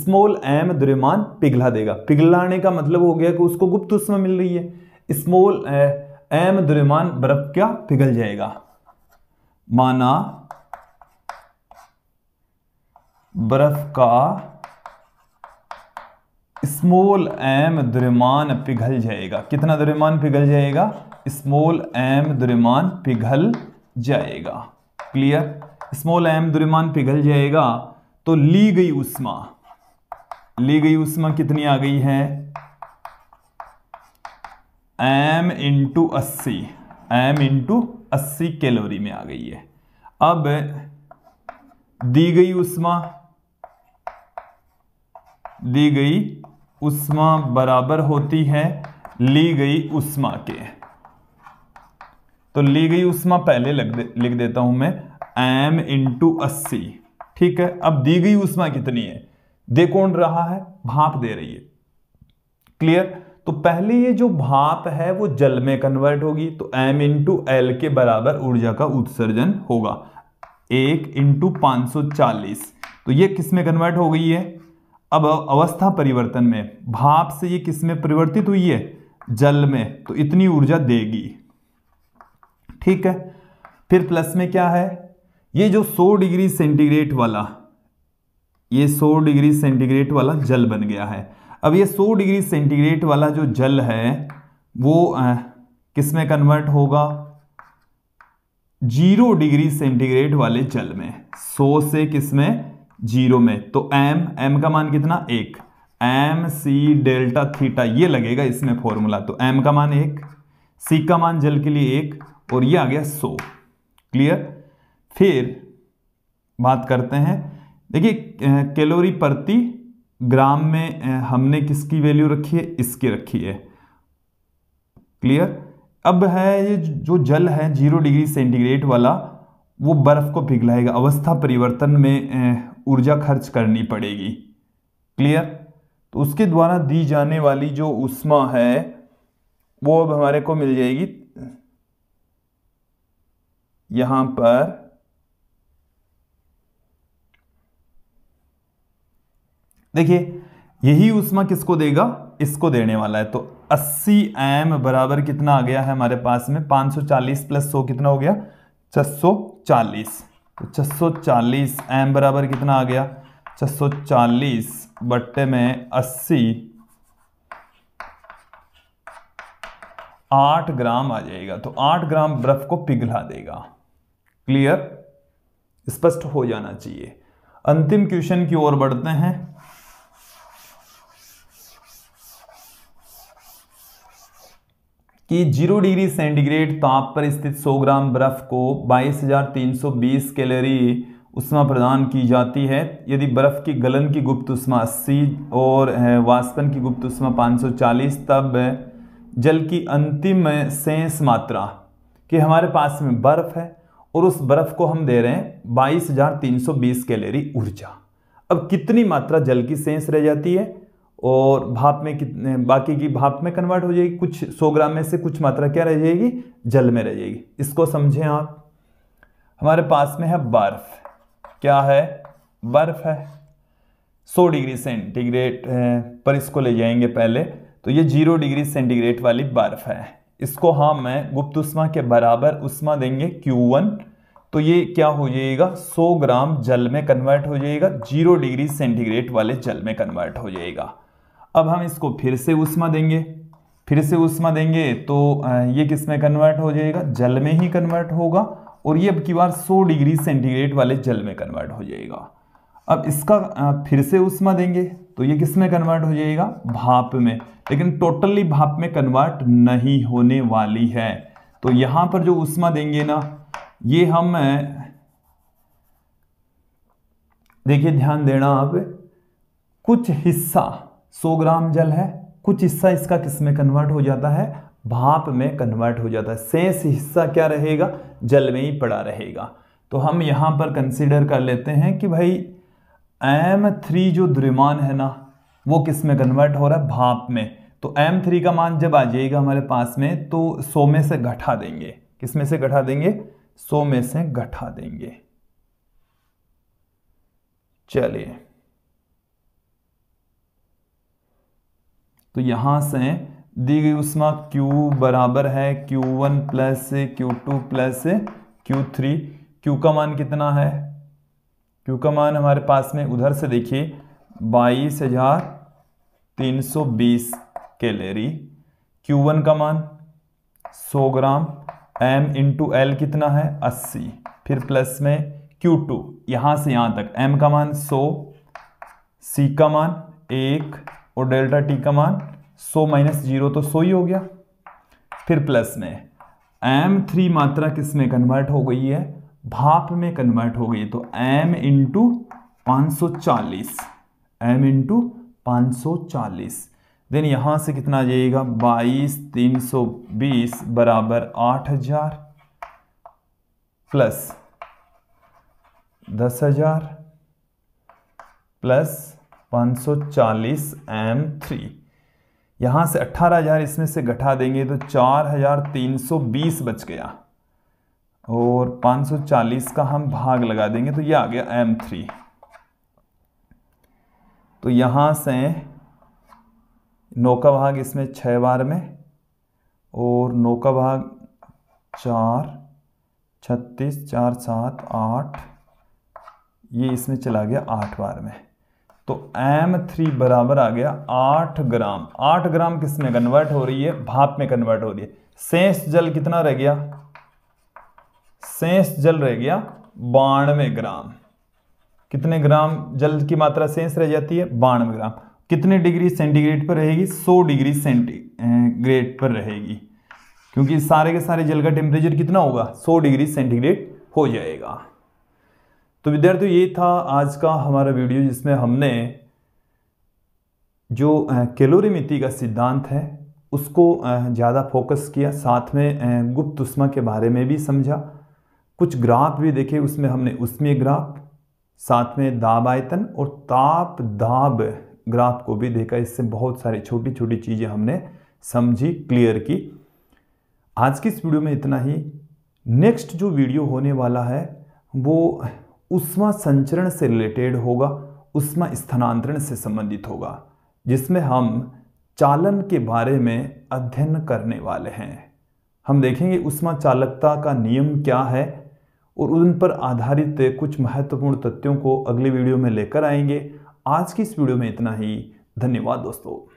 स्मॉल एम द्रव्यमान पिघला देगा पिघलाने का मतलब हो गया कि उसको गुप्त उष्मा मिल रही है स्मॉल एम eh, द्रव्यमान बर्फ क्या पिघल जाएगा माना बर्फ का स्मॉल एम द्रमान पिघल जाएगा कितना द्रमान पिघल जाएगा स्मॉल एम द्रमान पिघल जाएगा क्लियर स्मॉल एम द्रमान पिघल जाएगा तो ली गई उष्मा ली गई उष्मा कितनी आ गई है एम इंटू अस्सी एम इंटू अस्सी कैलोरी में आ गई है अब दी गई उष्मा दी गई उष्मा बराबर होती है ली गई उष्मा के तो ली गई उष्मा पहले लग दे, लिख देता हूं मैं एम इंटू अस्सी ठीक है अब दी गई उष्मा कितनी है दे कौन रहा है भाप दे रही है क्लियर तो पहले ये जो भाप है वो जल में कन्वर्ट होगी तो एम इंटू एल के बराबर ऊर्जा का उत्सर्जन होगा एक इंटू पांच सौ चालीस तो ये किस में कन्वर्ट हो गई है अब अवस्था परिवर्तन में भाप से ये किस में परिवर्तित हुई है जल में तो इतनी ऊर्जा देगी ठीक है फिर प्लस में क्या है ये जो 100 डिग्री सेंटीग्रेड वाला ये 100 डिग्री सेंटीग्रेड वाला जल बन गया है अब ये 100 डिग्री सेंटीग्रेड वाला जो जल है वो किस में कन्वर्ट होगा जीरो डिग्री सेंटीग्रेड वाले जल में 100 से किस में जीरो में तो एम एम का मान कितना एक एम सी डेल्टा थीटा ये लगेगा इसमें फॉर्मूला तो एम का मान एक सी का मान जल के लिए एक और ये आ गया सो क्लियर फिर बात करते हैं देखिए कैलोरी प्रति ग्राम में हमने किसकी वैल्यू रखी है इसकी रखी है क्लियर अब है ये जो जल है जीरो डिग्री सेंटीग्रेड वाला वो बर्फ़ को पिघलाएगा अवस्था परिवर्तन में ऊर्जा खर्च करनी पड़ेगी क्लियर तो उसके द्वारा दी जाने वाली जो उष्मा है वो अब हमारे को मिल जाएगी यहां पर देखिए यही उष्मा किसको देगा इसको देने वाला है तो 80 एम बराबर कितना आ गया है हमारे पास में 540 प्लस 100 कितना हो गया छह तो 640 एम बराबर कितना आ गया 640 बट्टे में 80 आठ ग्राम आ जाएगा तो आठ ग्राम बर्फ को पिघला देगा क्लियर स्पष्ट हो जाना चाहिए अंतिम क्वेश्चन की ओर बढ़ते हैं कि जीरो डिग्री सेंटीग्रेड ताप पर स्थित 100 ग्राम बर्फ को 22,320 कैलोरी उष्मा प्रदान की जाती है यदि बर्फ़ की गलन की गुप्त उष्मा 80 और वाष्पन की गुप्त उष्मा 540 तब जल की अंतिम सेंस मात्रा कि हमारे पास में बर्फ़ है और उस बर्फ़ को हम दे रहे हैं 22,320 कैलोरी ऊर्जा अब कितनी मात्रा जल की सेंस रह जाती है और भाप में कितने बाकी की भाप में कन्वर्ट हो जाएगी कुछ 100 ग्राम में से कुछ मात्रा क्या रह जाएगी जल में रह जाएगी इसको समझें आप हमारे पास में है बर्फ क्या है बर्फ है 100 डिग्री सेंटीग्रेड पर इसको ले जाएंगे पहले तो ये जीरो डिग्री सेंटीग्रेड वाली बर्फ है इसको हाँ गुप्त उष्मा के बराबर उष्मा देंगे Q1 तो ये क्या हो जाएगा 100 ग्राम जल में कन्वर्ट हो जाएगा जीरो डिग्री सेंटीग्रेड वाले जल में कन्वर्ट हो जाएगा अब हम इसको फिर से उष्मा देंगे फिर से उष्मा देंगे तो ये किस में कन्वर्ट हो जाएगा जल में ही कन्वर्ट होगा और ये अब की बार 100 डिग्री सेंटीग्रेड वाले जल में कन्वर्ट हो जाएगा अब इसका फिर से उष्मा देंगे तो ये किस में कन्वर्ट हो जाएगा भाप में लेकिन टोटली भाप में कन्वर्ट नहीं होने वाली है तो यहां पर जो उष्मा देंगे ना ये हम देखिए ध्यान देना आप कुछ हिस्सा 100 ग्राम जल है कुछ हिस्सा इसका किस में कन्वर्ट हो जाता है भाप में कन्वर्ट हो जाता है शेष हिस्सा क्या रहेगा जल में ही पड़ा रहेगा तो हम यहाँ पर कंसिडर कर लेते हैं कि भाई एम थ्री जो द्रिमान है ना वो किस में कन्वर्ट हो रहा है भाप में तो एम थ्री का मान जब आ जाएगा हमारे पास में तो सो में से घटा देंगे किस में से घटा देंगे सो में से घटा देंगे चलिए तो यहाँ से दी गई उष्मा Q बराबर है Q1 one plus Q two plus Q three Q का मान कितना है क्यू का मान हमारे पास में उधर से देखिए बाईस हजार तीन सौ बीस कैलेरी क्यू वन का मान सौ ग्राम एम इंटू एल कितना है अस्सी फिर प्लस में क्यू टू यहाँ से यहाँ तक एम का मान सौ सी का मान एक और डेल्टा टी का मान सो माइनस जीरो तो सो ही हो गया फिर प्लस में एम थ्री मात्रा किस में कन्वर्ट हो गई है भाप में कन्वर्ट हो गई तो एम इंटू पाँच सौ चालीस एम इंटू पाँच सौ चालीस देन यहाँ से कितना आ जाएगा बाईस तीन सौ बीस बराबर आठ हजार प्लस दस हजार प्लस 540 M3 यहाँ से 18000 इसमें से घटा देंगे तो 4320 बच गया और 540 का हम भाग लगा देंगे तो ये आ गया M3 तो यहाँ से नौ का भाग इसमें छः बार में और नौ का भाग चार छत्तीस चार सात आठ ये इसमें चला गया आठ बार में तो एम थ्री बराबर आ गया आठ ग्राम आठ ग्राम किस में कन्वर्ट हो रही है भाप में कन्वर्ट हो रही है शेष जल कितना रह गया शेष जल रह गया बानवे ग्राम कितने ग्राम जल की मात्रा शेष रह जाती है बानवे ग्राम कितने डिग्री सेंटीग्रेड पर रहेगी 100 डिग्री सेंटीग्रेड पर रहेगी क्योंकि सारे के सारे जल का टेम्परेचर कितना होगा 100 डिग्री सेंटीग्रेड हो जाएगा तो विद्यार्थियों ये था आज का हमारा वीडियो जिसमें हमने जो कैलोरी मिति का सिद्धांत है उसको ज़्यादा फोकस किया साथ में गुप्त उष्मा के बारे में भी समझा कुछ ग्राफ भी देखे उसमें हमने उष्मीय ग्राफ साथ में दाब आयतन और ताप दाब ग्राफ को भी देखा इससे बहुत सारी छोटी छोटी चीज़ें हमने समझी क्लियर की आज की इस वीडियो में इतना ही नेक्स्ट जो वीडियो होने वाला है वो उष्मा संचरण से रिलेटेड होगा उष्मा स्थानांतरण से संबंधित होगा जिसमें हम चालन के बारे में अध्ययन करने वाले हैं हम देखेंगे उष्मा चालकता का नियम क्या है और उन पर आधारित कुछ महत्वपूर्ण तथ्यों को अगले वीडियो में लेकर आएंगे आज की इस वीडियो में इतना ही धन्यवाद दोस्तों